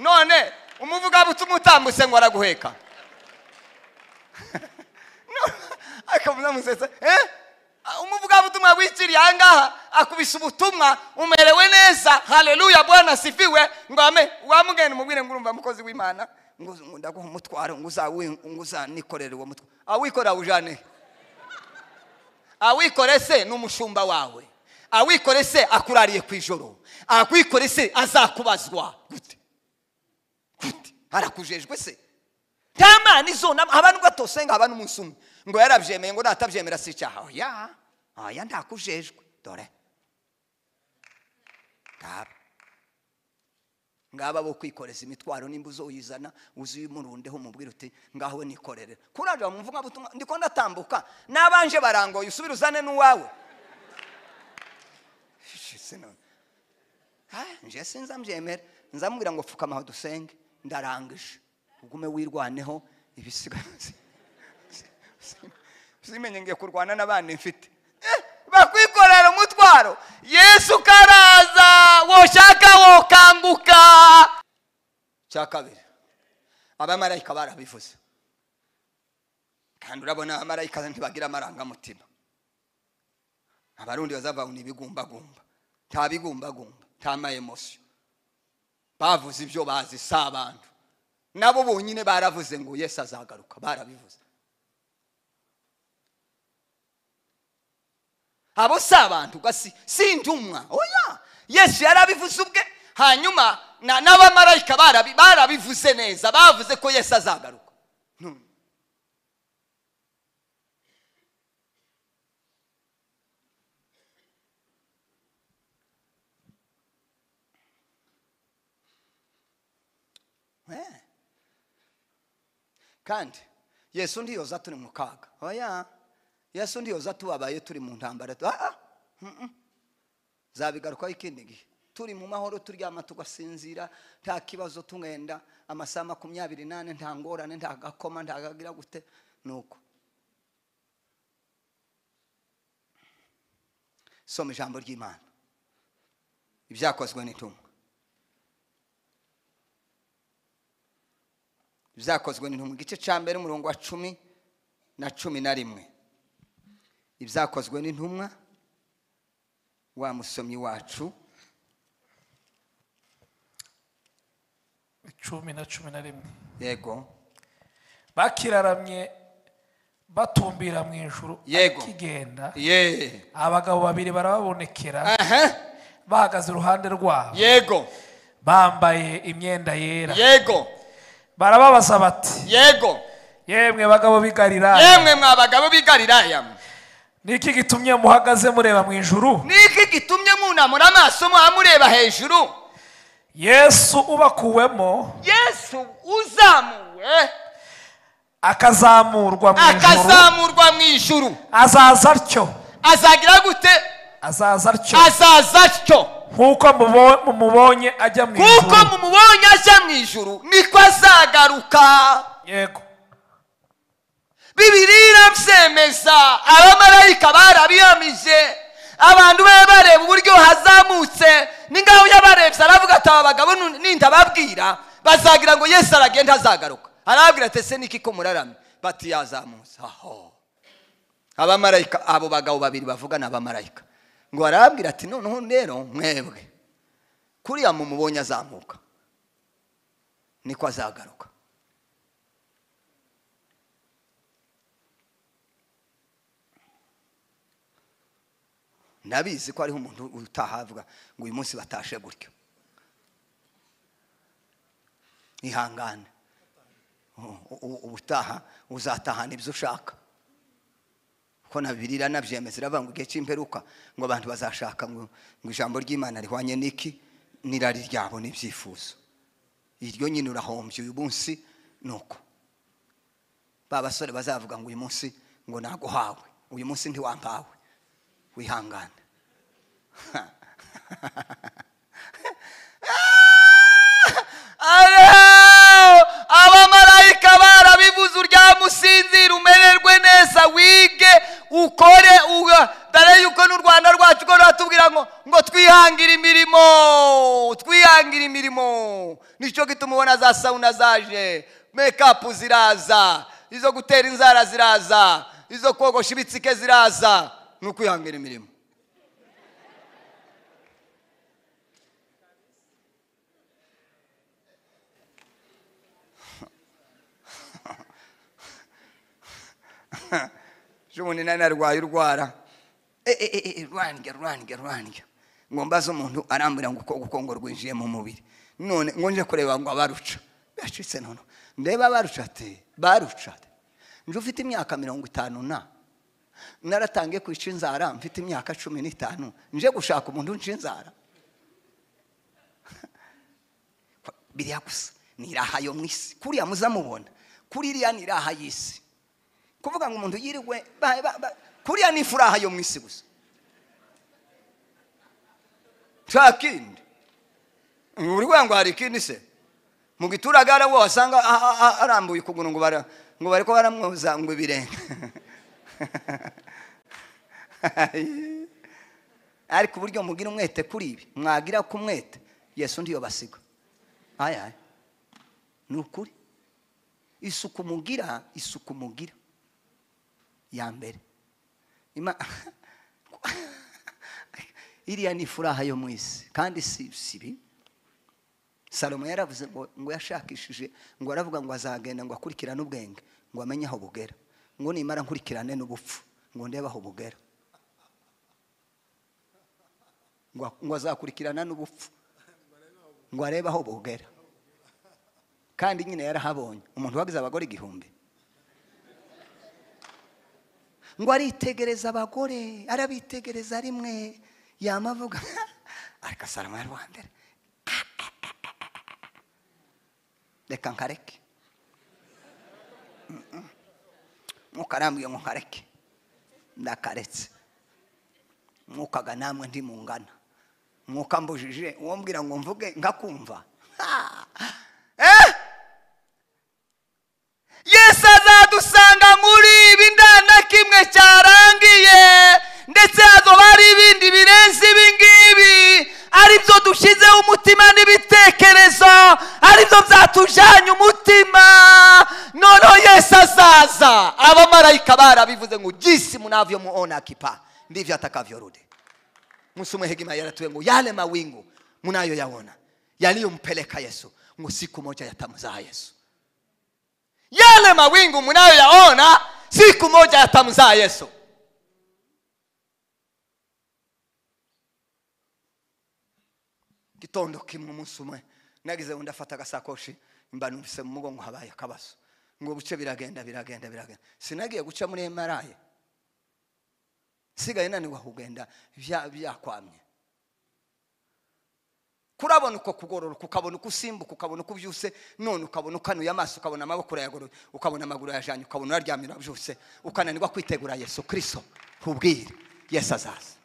none umuvugabutumwa utambutse ngo araguheka akavuga musetsa eee eh? umuvugabutumwa wiciriye aha akubise ubutumwa umerewe neza hareruya bwana sifiwe ngo ame wamugende umubwire ngo urumva mukozi w'imana ngo ndaguha umutwaro ngo uzanikorere uwo mutwaro awikorera awujane awikore se ni umushumba wawe awikore se akurariye ku ijoro awikore se azakubazwa gute gute harakujejwe se kama nizonamo abantu batosenga abantu umunsi umwe ngo yarabyemeye ngo natabyemera si icyaha oya oya ntakujejwe dore ngaba ngaba bo kwikoreza imitwaro nimba uzo uyizana uzi umurundeho umubwira uti ngaho nikorere kuraje bamuvunga butumwa ndiko ndatambuka nabanje barangoye usubire uzane n'uwawe ah, nje sinza mbyemera nzamubwira ngo pfukama dusenge ndarangije ugume wirwaneho ibisigaye simenye ngiye kurwana n'abandi mfite eh, bakwikorera umutwaro yesu karaza woshaka wokambuka cya kabiri abamarayika barabivuze kandi urabona abamarayika ntibagira amarangamutima abarundi bazavuna ibigumbagumba nta bigumbagumba nta mayemosiyo bavuze ibyo bazi si abantu nabo bonyine baravuze ngo yesu azagaruka barabivuze abo si abantu gasi si intumwa oya yesu yarabivuze ubwe hanyuma n'abamarayika barabivuze neza bavuze ko yesu azagaruka Yeah. Hmm. kandi yesu ndiyoza turi mu kaga oya yesu ndiyoza tubabaye turi mu ntambara ah, ah, zabigarukaho ikindi gihe turi mu mahoro turyama tugasinzira nta kibazo tumwenda amasaha makumyabiri n'ane nta ngorane nta gakoma nta gagira gute ni uko soma ijambo ry'imana ibyakozwe n'itumba ibizakozwe ni mu gice cya mbere umurongo wa cumi na cumi na rimwe ibizakozwe n'intumwa wa musomyi wacu cumi na cumi na rimwe yego bakiraramye batumbira mu ijoro akigenda abagabo babiri barababonekera bahagaze iruhande rwabo yego bambaye imyenda yera yego barababaza bati yego yemwe bagabo bigarira galilaya yemwe mwa bagabo b'i niki gitumye muhagaze mureba mu ijuru niki gitumye munamura amaso muba mureba hejuru yesu ubakuwemo yesu uzamuwe akazamurwa mu ijuru akazamurwa mu ijuru azaza atyo azagira gute azaza atyo azaza atyo nk'uko mumubonye ajya mu ijuru nk'uko mumubonye ajya mu ijuru niko azagaruka yego bibirira byemeza abamarayika barabiyamije abantu baba bareba uburyo hazamutse n'ingaho yabarebye aravuga ati aba bagabo ninda babwira bazagira ngo yesu aragenda azagaruka arababwira ati ese niki ko bati yazamutse aho abamarayika abo bagabo babiri bavuga ni abamarayika ngo arabwira ati noneho rero mwebwe kuriya mumubonye azamuka niko azagaruka nabizi ko hariho umuntu utahabwa ngo uyu munsi batashe gutyo ihangane ubutaha uzatahana ibyo ushaka ko na bibiliya nabyemeza iravuga ngo igihe cy'imperuka ngo abantu bazashaka ngo ijambo ry'imana rihwanye n'iki n'irari ryabo n'ibyifuzo iryo nyine urahombye uyu munsi ni uko ba basore bazavuga ngo uyu munsi ngo naguhawe uyu munsi ntiwampawe wihangane abamarayika barabivuze urya musinzira umererwe neza wige ukore yuko n'u rwanda rwacu uko ruratubwira ngo ngo twihangire imirimo twihangire imirimo nicyo gituma ubona za sawuna zaje mekapu ziraza izo gutera inzara ziraza izo kogosha ibitsike ziraza ni ukwihangira imirimo Huh. ubundi nari urwara rwandya eh, eh, eh, rwandya rwandya ngo mbaze umuntu arambwira ngo uko ngo rwinjiye mu mubiri none ngo nje kureba ngo abaruca biracitse noneho ndeba baruca ati baruca nje ufite imyaka mirongo itanu na naratangiye kwica inzara mfite imyaka cumi n'itanu nje gushaka umuntu unca inzara biriya gusa ni iraha yo mu isi kuriya muzamubona kuri iriya ni iraha y'isi kuvuga ngo umuntu yiriwe kuriya ni furaha yo mu isi gusa nta kindi uri kuvuga ngo hari ikindi se mu gituragara wo wasanga arambuye ukuguru ngo bari ko baramwoza ngo ibirenge ariko uburyo mugira umwete kuri ibi mwagira ku mwete yesu undi ndiyo basiga ni ukuri isuku mugira isuku mugira ya mbere iriya ni furaha yo mu isi kandi si sibi salomo yaravuze ngo ngo yashakishije ngo aravuga ngo azagenda ngo akurikirane ubwenge ngo amenye aho bugera ngo nimara nkurikirane n'ubupfu ngo ndebe aho bugera ngo azakurikirana n'ubupfu ngo arebe aho bugera kandi nyine yarahabonye umuntu wagize abagore igihumbi ngo aritegereza abagore arabitegereza rimwe yamavuga ariko sarama ya rwanda reka nkareke ntukarambwiye ngo nkareke ndakaretse mwukaga namwe ntimungana mwuka mbujije uwo mbwira ngo mvuge ngakumva eh! yesu azadusanga muri ibi ndana kimwe cyarangiye ndetse hazoba hari ibindi birenze ibi ngibi ari byo dushyizeho umutima n'ibitekerezo ari byo byatujyanye umutima noneho yesi azaza abamarayika barabivuze ngo gisi jisi munavyomuona kipa ndivyo atakavyorudi msume hegima yaratuwe ngo yale mawingu munayo mnayoyaona yaliyompeleka yesu ngo siku moja yatamuzaha yesu yale mawingu munayo mnayoyaona siku moja atamzaa Yesu. gitondo kimwe umunsi umwe nagize ngo ndafata agasakoshi numvise mu mugongo habaye akabazo ngo buce biragenda biragenda biragenda sinagiye guca muri emaraye sigaye naniwa kugenda byakwamye kurabona uko kugororoka ukabona uko usimbuka ukabona uko ubyuse none ukabona ukanuye amaso ukabona amaboko urayagorora ukabona amaguru yajyanye ukabona uraryamye urabyuse ukananirwa kwitegura yesu kirisito nkubwire yesu azaza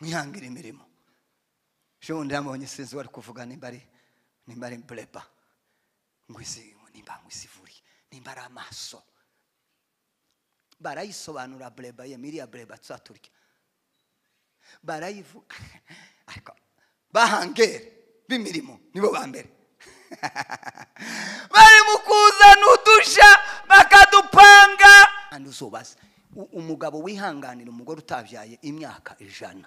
mwihangira imirimo ejo bundi yamubonye sinzi wari kuvuga nimba ari nimba ari bureba ngo izi nimba ngo izivuriye ni maramaso barayisobanura bureba iriya bureba tuzaturya barayivuga bahangere b'imirimo nibo ba mbere bari mu kuzana udusha bakadupanga kandi umugabo wihanganira umugore utabyaye imyaka ijana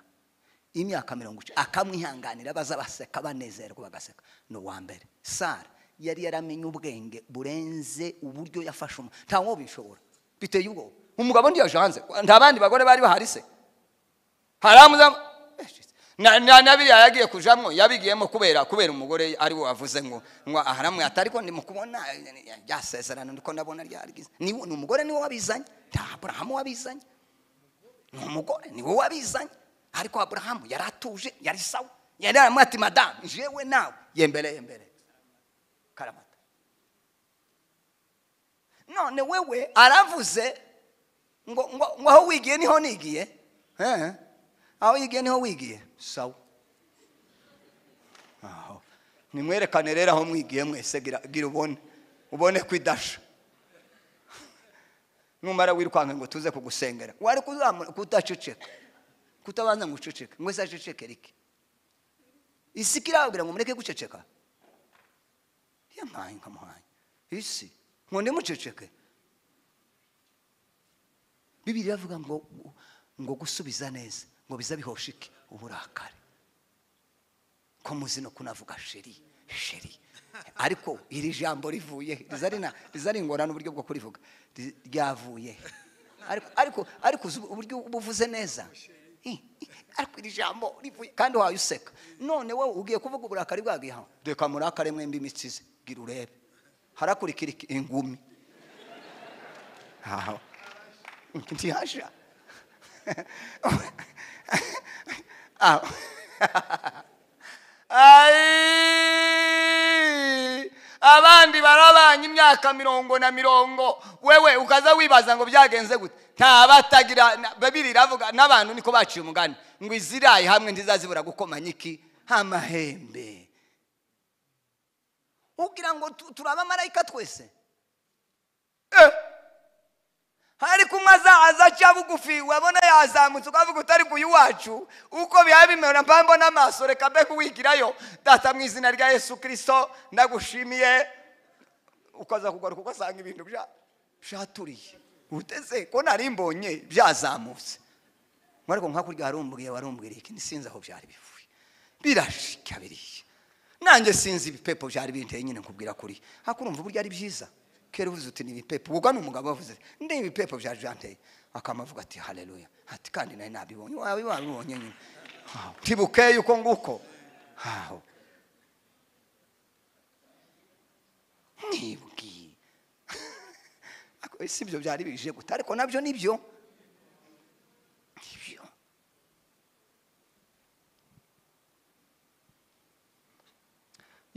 imyaka mirongo icumi akamwihanganira baza baseka banezerwa bagaseka ni uwa mbere sara yari yaramenye ubwenge burenze uburyo yafashe umuntu nta ntabwo bishobora biteye ubwoba umugabo ndi hanze nta bandi bagore bari bahari se haramuzamu eh, nabiriya yagiye kujamo yabigiyemo kubera kubera umugore ari we wavuze ngo ngo aharamwe atari ko ndimukubona ryasezerano ndiko ndabona ryarigize ni umugore niwe wabizanye nta aburahamu wabizanye ni umugore niwe wabizanye ariko aburahamu yari atuje yari sawa yari yaramwati madamu jewe nawe yembereye mbere none wewe aravuze ngo ngo aho wigiye niho nigiye eh? aho wigiye niho wigiye sawa nimwerekane rero aho mwigiye mwese gira ubone ubone kwidasha numara wirukanka ngo tuze kugusengera wari kuzamura kutaceceka kutabanza ngo uceceke ngo ese aceceke rike isi kirabwira ngo mureke guceceka niyo mpaye nkamuhaye isi ngo muceceke bibiri bavuga ngo ngo gusubiza neza ngo biza uburakari ko muzi no kunavuga sheri sheri ariko iri jambo rivuye riza ari ingorane uburyo bwo kurivuga ryavuye ariko ariko uburyo buvuze neza ariko iri jambo rivuye kandi wayuseka none wowe ugiye kuvuga uburakari bwagiye hano reka murakare mwembi imitsi ze gira urebe harakurikira ingumi eh, ntihasha abandi barabanye imyaka mirongo na mirongo wewe ukaza wibaza ngo byagenze gute nta babiri iravuga n'abantu niko baciye umugani ngo iziraye hamwe ntizazibura gukoma nyiki amahembe ugira ngo turi abamarayika twese hari umwe azaza aca bugufi wabona yazamutse ukavuga utari ku iwacu uko biba bimera mpamvu amaso reka mbe kuwigirayo data mu izina rya yesu kirisito ndagushimiye ukaza kuko ugasanga ibintu byaturiye uteze ko nari mbonye byazamutse ariko nkakurya warumbwiriye warumbwiriye iki sinzi aho byari bivuye birashika biriya nanjye sinzi ibipepo byari binteye nyine nkubwira kuri hakurumva uburyo ari byiza kera uvuze uti ni ibipepo ubwo ni umugabo wavuze ndi ibipepo byari byanteye akamavuga ati haleluya ati kandi nari nabibonye wawe wabibonye nyine tibukeye uko nguko haho nibwi ako si ibyo byari bije guta ko nabyo nibyo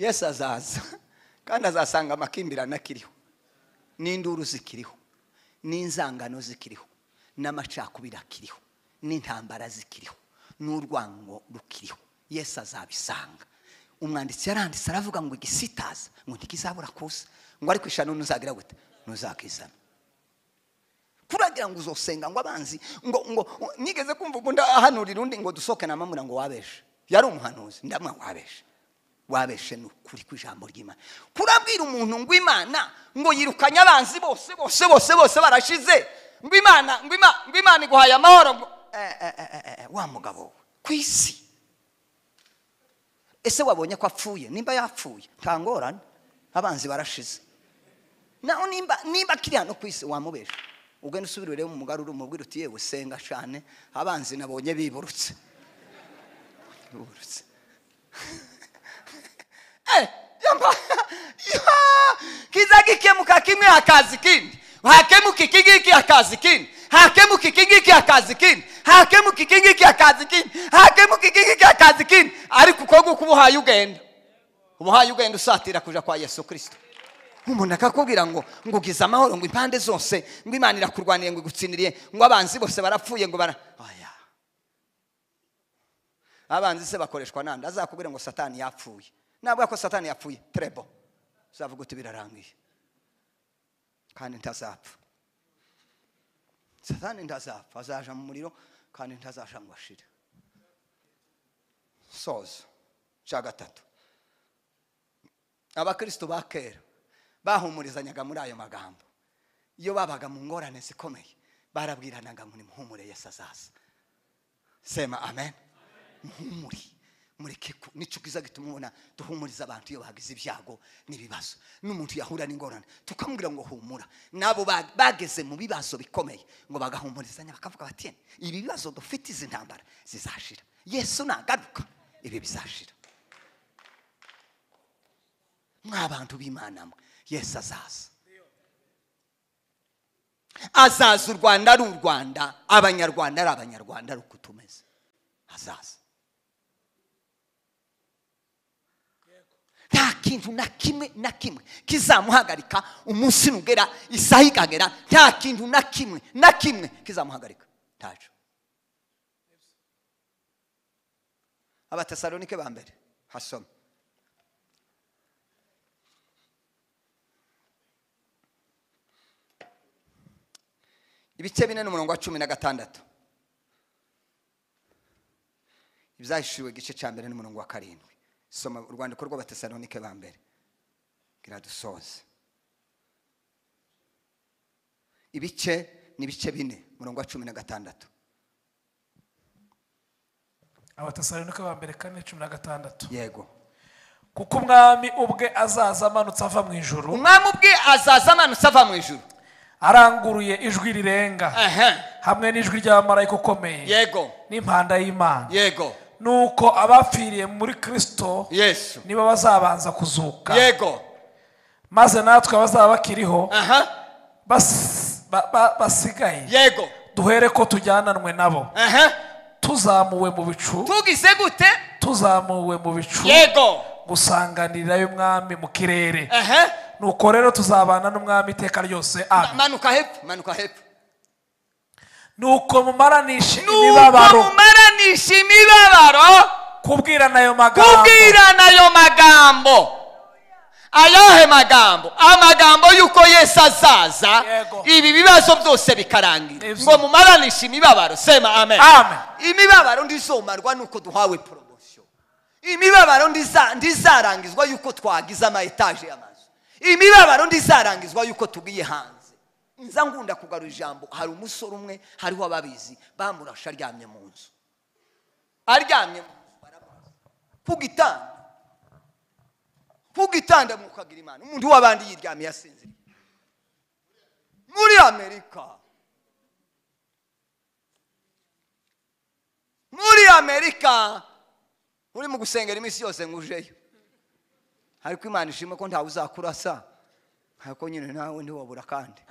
yesu azaza kandi azasanga amakimbirane akiriho n'induru zikiriho n'inzangano zikiriho n'amacakubiri akiriho n'intambara zikiriho n'urwango rukiriho yesu azabisanga umwanditsi yaranditse aravuga ngo igisitaza ngo ntikizabura kuza ngo ariko ishanu ntuzagira gute ntuzakizana kuragira ngo uzosenga ngo abanzi ngo ngo nigeze kumva ubundi ahanurira undi ngo dusohoke na mamura ngo wabeshe yari umuhanuzi ndamwa wabeshe wabeshe n'ukuri ijambo ry'imana kurabwira umuntu ngo imana ngo yirukanye abanzi bose bose bose bose barashize ngo imana ngo imana iguhaye amahoro ngo eh, eh, eh, wa mugabo we ku isi ese wabonye ko apfuye nimba yapfuye nta abanzi barashize naho nimba akiri hano ku isi wamubesha ubwo nusubire rero mu mugarura umubwira uti yewe senga cyane abanzi nabonye biburutse biburutse Eh, kiza gikemuka kimwe hakaza ikindi hakemuka iki ngiki hakaza ikindi hakemuka iki ngiki hakaza ikindi hakemuka iki ngiki hakaza ikindi hakemuka iki ngiki hakaza ariko uko nguko uba ugenda uba ugenda usatira kuja kwa yesu kirisito umuntu akakubwira ngo ngo ugize amahoro ngo impande zose ngo imana irakurwaniye ngo igutsiniriye ngo abanzi bose barapfuye ngo bara abanzi se bakoreshwa nanda azakubwira ngo satani yapfuye ntabwo ko satani yapfuye terebo uzavuga uti birarangiye kandi ntazapfa satani ntazapfa azaja mu muriro kandi ntazasha ngo ashire soza cya gatatu abakristo ba kera bahumurizanyaga muri ayo magambo iyo babaga mu ngorane zikomeye barabwiranaga ngo nimuhumure yesi azaza sema amen muhumure mureke ko nicyo kiza gituma ubona duhumuriza abantu iyo bagize ibyago n'ibibazo n'umuntu yahura n'ingorane tukamubwira ngo humura nabo bageze mu bibazo bikomeye ngo bagahumurizanya bakavuga bati ibi bibazo dufite izi ntambara zizashira yesu nagaruka ibi bizashira mwabantu b'imana yesu azaza azaza u rwanda ari u rwanda abanyarwanda ari abanyarwanda ari uko tumeze azaza nta kintu na kimwe na kimwe kizamuhagarika umunsi nugera isaha ikagera nta kintu na kimwe na kimwe kizamuhagarika ntacyo abatesalonike ba mbere hasoma ibice bine n'umurongo wa cumi na gatandatu ibyahishuwe igice cya mbere n'umurongo wa karindwi soma urwandiko rw'abatesalonike ba mbere biradusoza ibice ni ibice bine murongo wa cumi na gatandatu abatesalonike ba mbere kane cumi na gatandatu yego kuko umwami ubwe azaza amanutse ava mu ijoro umwami ubwe azaza amanutse ava mu ijoro aranguruye ijwi rirenga hamwe n'ijwi ryamarayika ukomeye yego n'impanda y'imana yego nuko abapfiriye muri kirisito yesu nibo bazabanza kuzuka yego maze natwe abazaba bakiriho basigaye yego duhere ko tujyananwe nabo tuzamuwe mu bicu tugize gute tuzamuwe mu bicu yego gusanganira y'umwami mu kirere nuko rero tuzabana n'umwami iteka ryose manuka hepfo manuka hepfo nuko mumaranishe imibabaro mumaranishe imibabaro kubwirana ayo magambo kubwirana ayo magambo ayahe magambo amagambo y'uko yesu azaza ibi bibazo byose bikarangira ngo mumaranishe imibabaro sema amen imibabaro ndizomarwa nuko duhawe poromosiyo imibabaro ndizarangizwa yuko twagize ama etaje y'amazu imibabaro ndizarangizwa yuko tugiye hanze nza ngunda kugarura ijambo hari umusore umwe hariho ababizi bamurashe aryamye mu nzu aryamye mu nzu ku gitanda ku gitanda mukagira imana umuntu w'abandi yiryamiye yasinziriye muri amerika muri amerika uri mu gusengera iminsi yose ngujeyo ariko imana ishima ko ntawe uzakurasa ariko nyine nawe ntiwabura kandi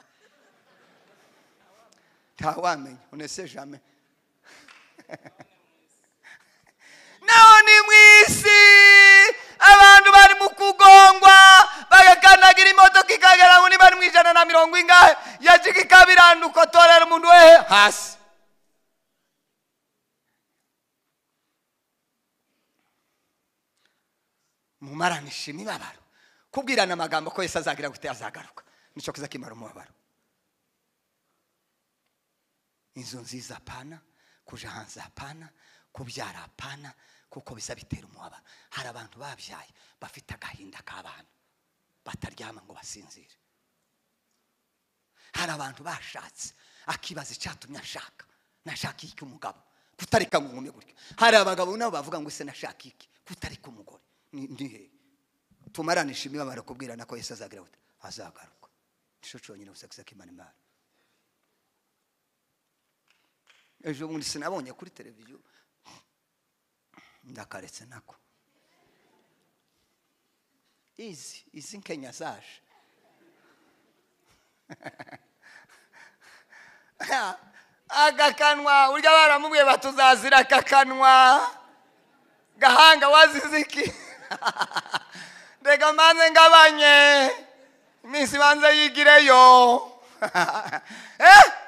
Tá, o amém. O necessame. Naho ni mu isi abantu bari mu kugongwa bagakandagira imodoka ikagera muri bari mu ijana na mirongo ingahe yajiga ikabiranduka torera umuntu we é hasi mumaranisha imibabaro kubwirana amagambo ko yesu azagira gute azagaruka nicyo kiza kimara umubabaro inzu nziza apana kuja hanze apana kubyara apana kuko bisa bitera umuhaba hari abantu babyaye bafite agahinda k'abana bataryama ngo basinzire hari abantu bashatse akibaza icyatumye ashaka nashaka iki umugabo kutareka ngo ngume gutya hari abagabo nabo bavuga ngo ese nashaka iki kutareka umugore ni hehe tumaranisha imibabaro kubwirana ko yesi azagira gute azagaruka nicyo cyonyine gusa kizakimana imana ejo bundi sinabonye kuri televiziyo ndakaretse nako izi izi nkenya zaje agakanwa urya baramubwiye batuzazira akakanwa gahanga waziziki iki reka mbanze ngabanye iminsi ibanza yigireyo eh?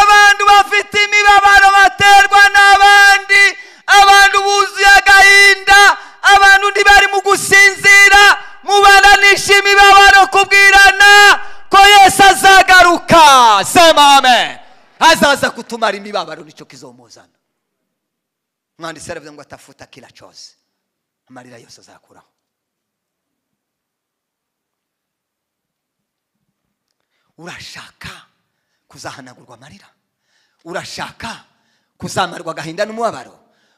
abantu bafite imibabaro baterwa n'abandi abantu buzuye agahinda abantu ntibari mu gusinzira mubaranisha imibabaro kubwirana ko yesu azagaruka sema azaza kutumara imibabaro nicyo kizomuzana umwanditsi aravuga ngo atafuta kila cyose amarira yose azakuraho urashaka kuzahanagurwa amarira urashaka kuzamarwa agahinda n'umubabaro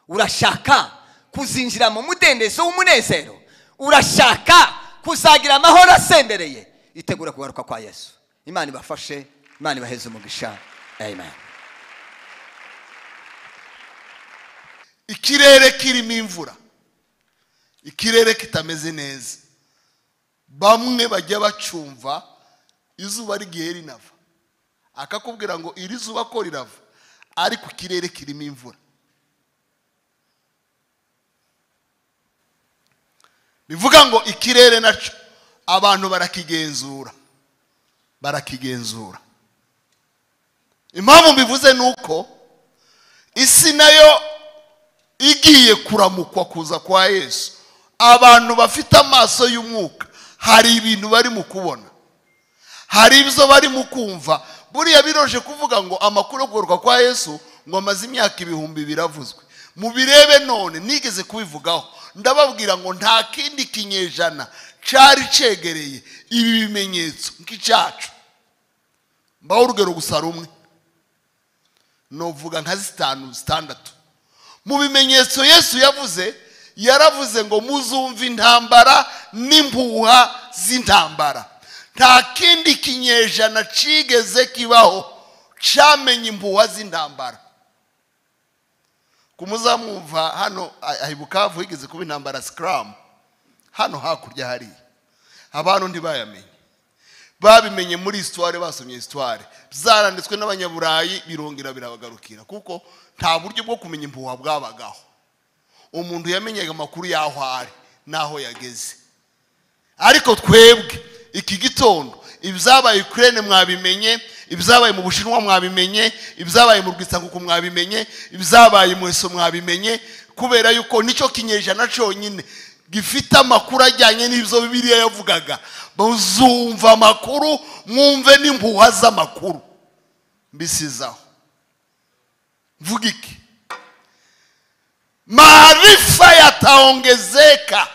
urashaka kuzinjira mu mudendezo w'umunezero urashaka kuzagira amahoro asendereye itegura kugaruka kwa yesu imana ibafashe imana ibaheze umugisha amen ikirere kirimo imvura ikirere kitameze neza bamwe bajya bacumva izuba rigiye rinava akakubwira ngo iri zuba ko rirava ku ikirere kirimo imvura bivuga ngo ikirere nacyo abantu barakigenzura barakigenzura impamvu mbivuze ni uko isi nayo igiye kuramukwa kuza kwa yesu abantu bafite amaso y'umwuka hari ibintu bari mu kubona hari ibyo mu kumva buriya biroje kuvuga ngo amakuru yo kugaruka kwa yesu ngo amaze imyaka ibihumbi biravuzwe mubirebe none nigeze kubivugaho ndababwira ngo nta kindi kinyejana cyari cyegereye ibi bimenyetso nk'icyacu mbaho urugero gusa rumwe nuvuga nka zitanu zitandatu mu bimenyetso yesu yavuze yaravuze ngo muzumva intambara n'impuha z'intambara nta kindi kinyejana cigeze kibaho camenya impuha z'intambara kumuzamumva hano ahibukavu higeze kuba intambara sikaramu hano hakurya hariya abantu ntibayamenye babimenye muri isitware basomye isitware zaranditswe n'abanyaburayi birongera birabagarukira kuko nta buryo bwo kumenya impuha bwabagaho umuntu yamenyaga amakuru y'aho ari n'aho yageze ariko twebwe iki gitondo ibizabaye kurene mwabimenye ibizabaye mu bushinwa mwabimenye ibizabaye mu rwisanguko mwabimenye ibizabaye mu eso mwabimenye kubera yuko nicyo kinyeja na cyonyine gifite amakuru ajyanye n'ibyo Bibiliya yavugaga muzumva amakuru mwumve n'impuha z'amakuru mbisizaho mvuga iki maarifa yataongezeka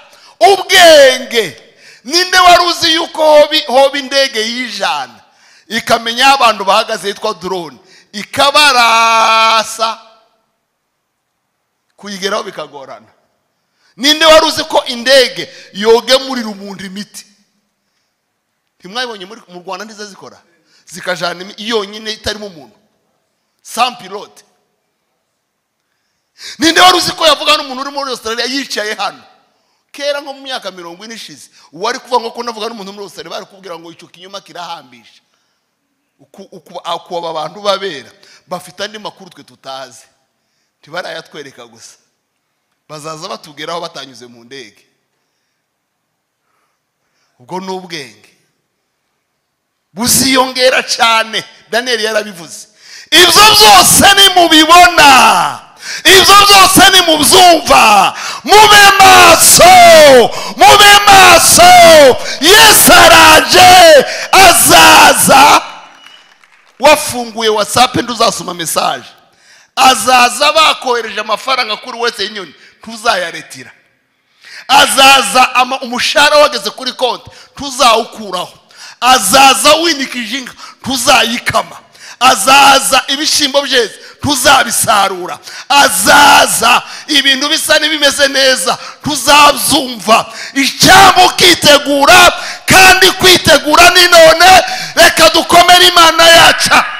ubwenge ninde wari uzi yuko hoba indege y'ijana ikamenya aho abantu bahagaze yitwa dorone ikabarasa kuyigeraho bikagorana ninde wari uzi ko indege yogemurira umuntu imiti ntimwabibonye mu rwanda nziza zikora zikajyana yonyine itarimo umuntu sampirote ninde wari uzi ko yavuga n'umuntu uri muri australia yicaye hano kera nko mu myaka mirongo ine ishize uwari kuva ngo kunavuga n'umuntu muri rusari bari kubwira ngo icyo kinyoma kirahambisha uku aba bantu babera bafite andi makuru twe tutazi ntibarayatwereka gusa bazaza batubwiraho batanyuze mu ndege ubwo ni ubwenge buziyongera cyane daniyeli yarabivuze ibyo byose ni mubibona ibyo byose ni mubyumva mube maso mube maso yesu araje azaza wafunguye watsapu ntuzasoma mesaje azaza bakohereje amafaranga kuri wese y'inyoni ntuzayaretira azaza umushahara wageze kuri konti ntuzawukuraho azaza winikije inka ntuzayikama azaza ibishyimbo byeze tuzabisarura azaza ibintu bisa n'ibimeze neza tuzabyumva icyambu ukitegura kandi kwitegura ni none reka dukomere imana yacu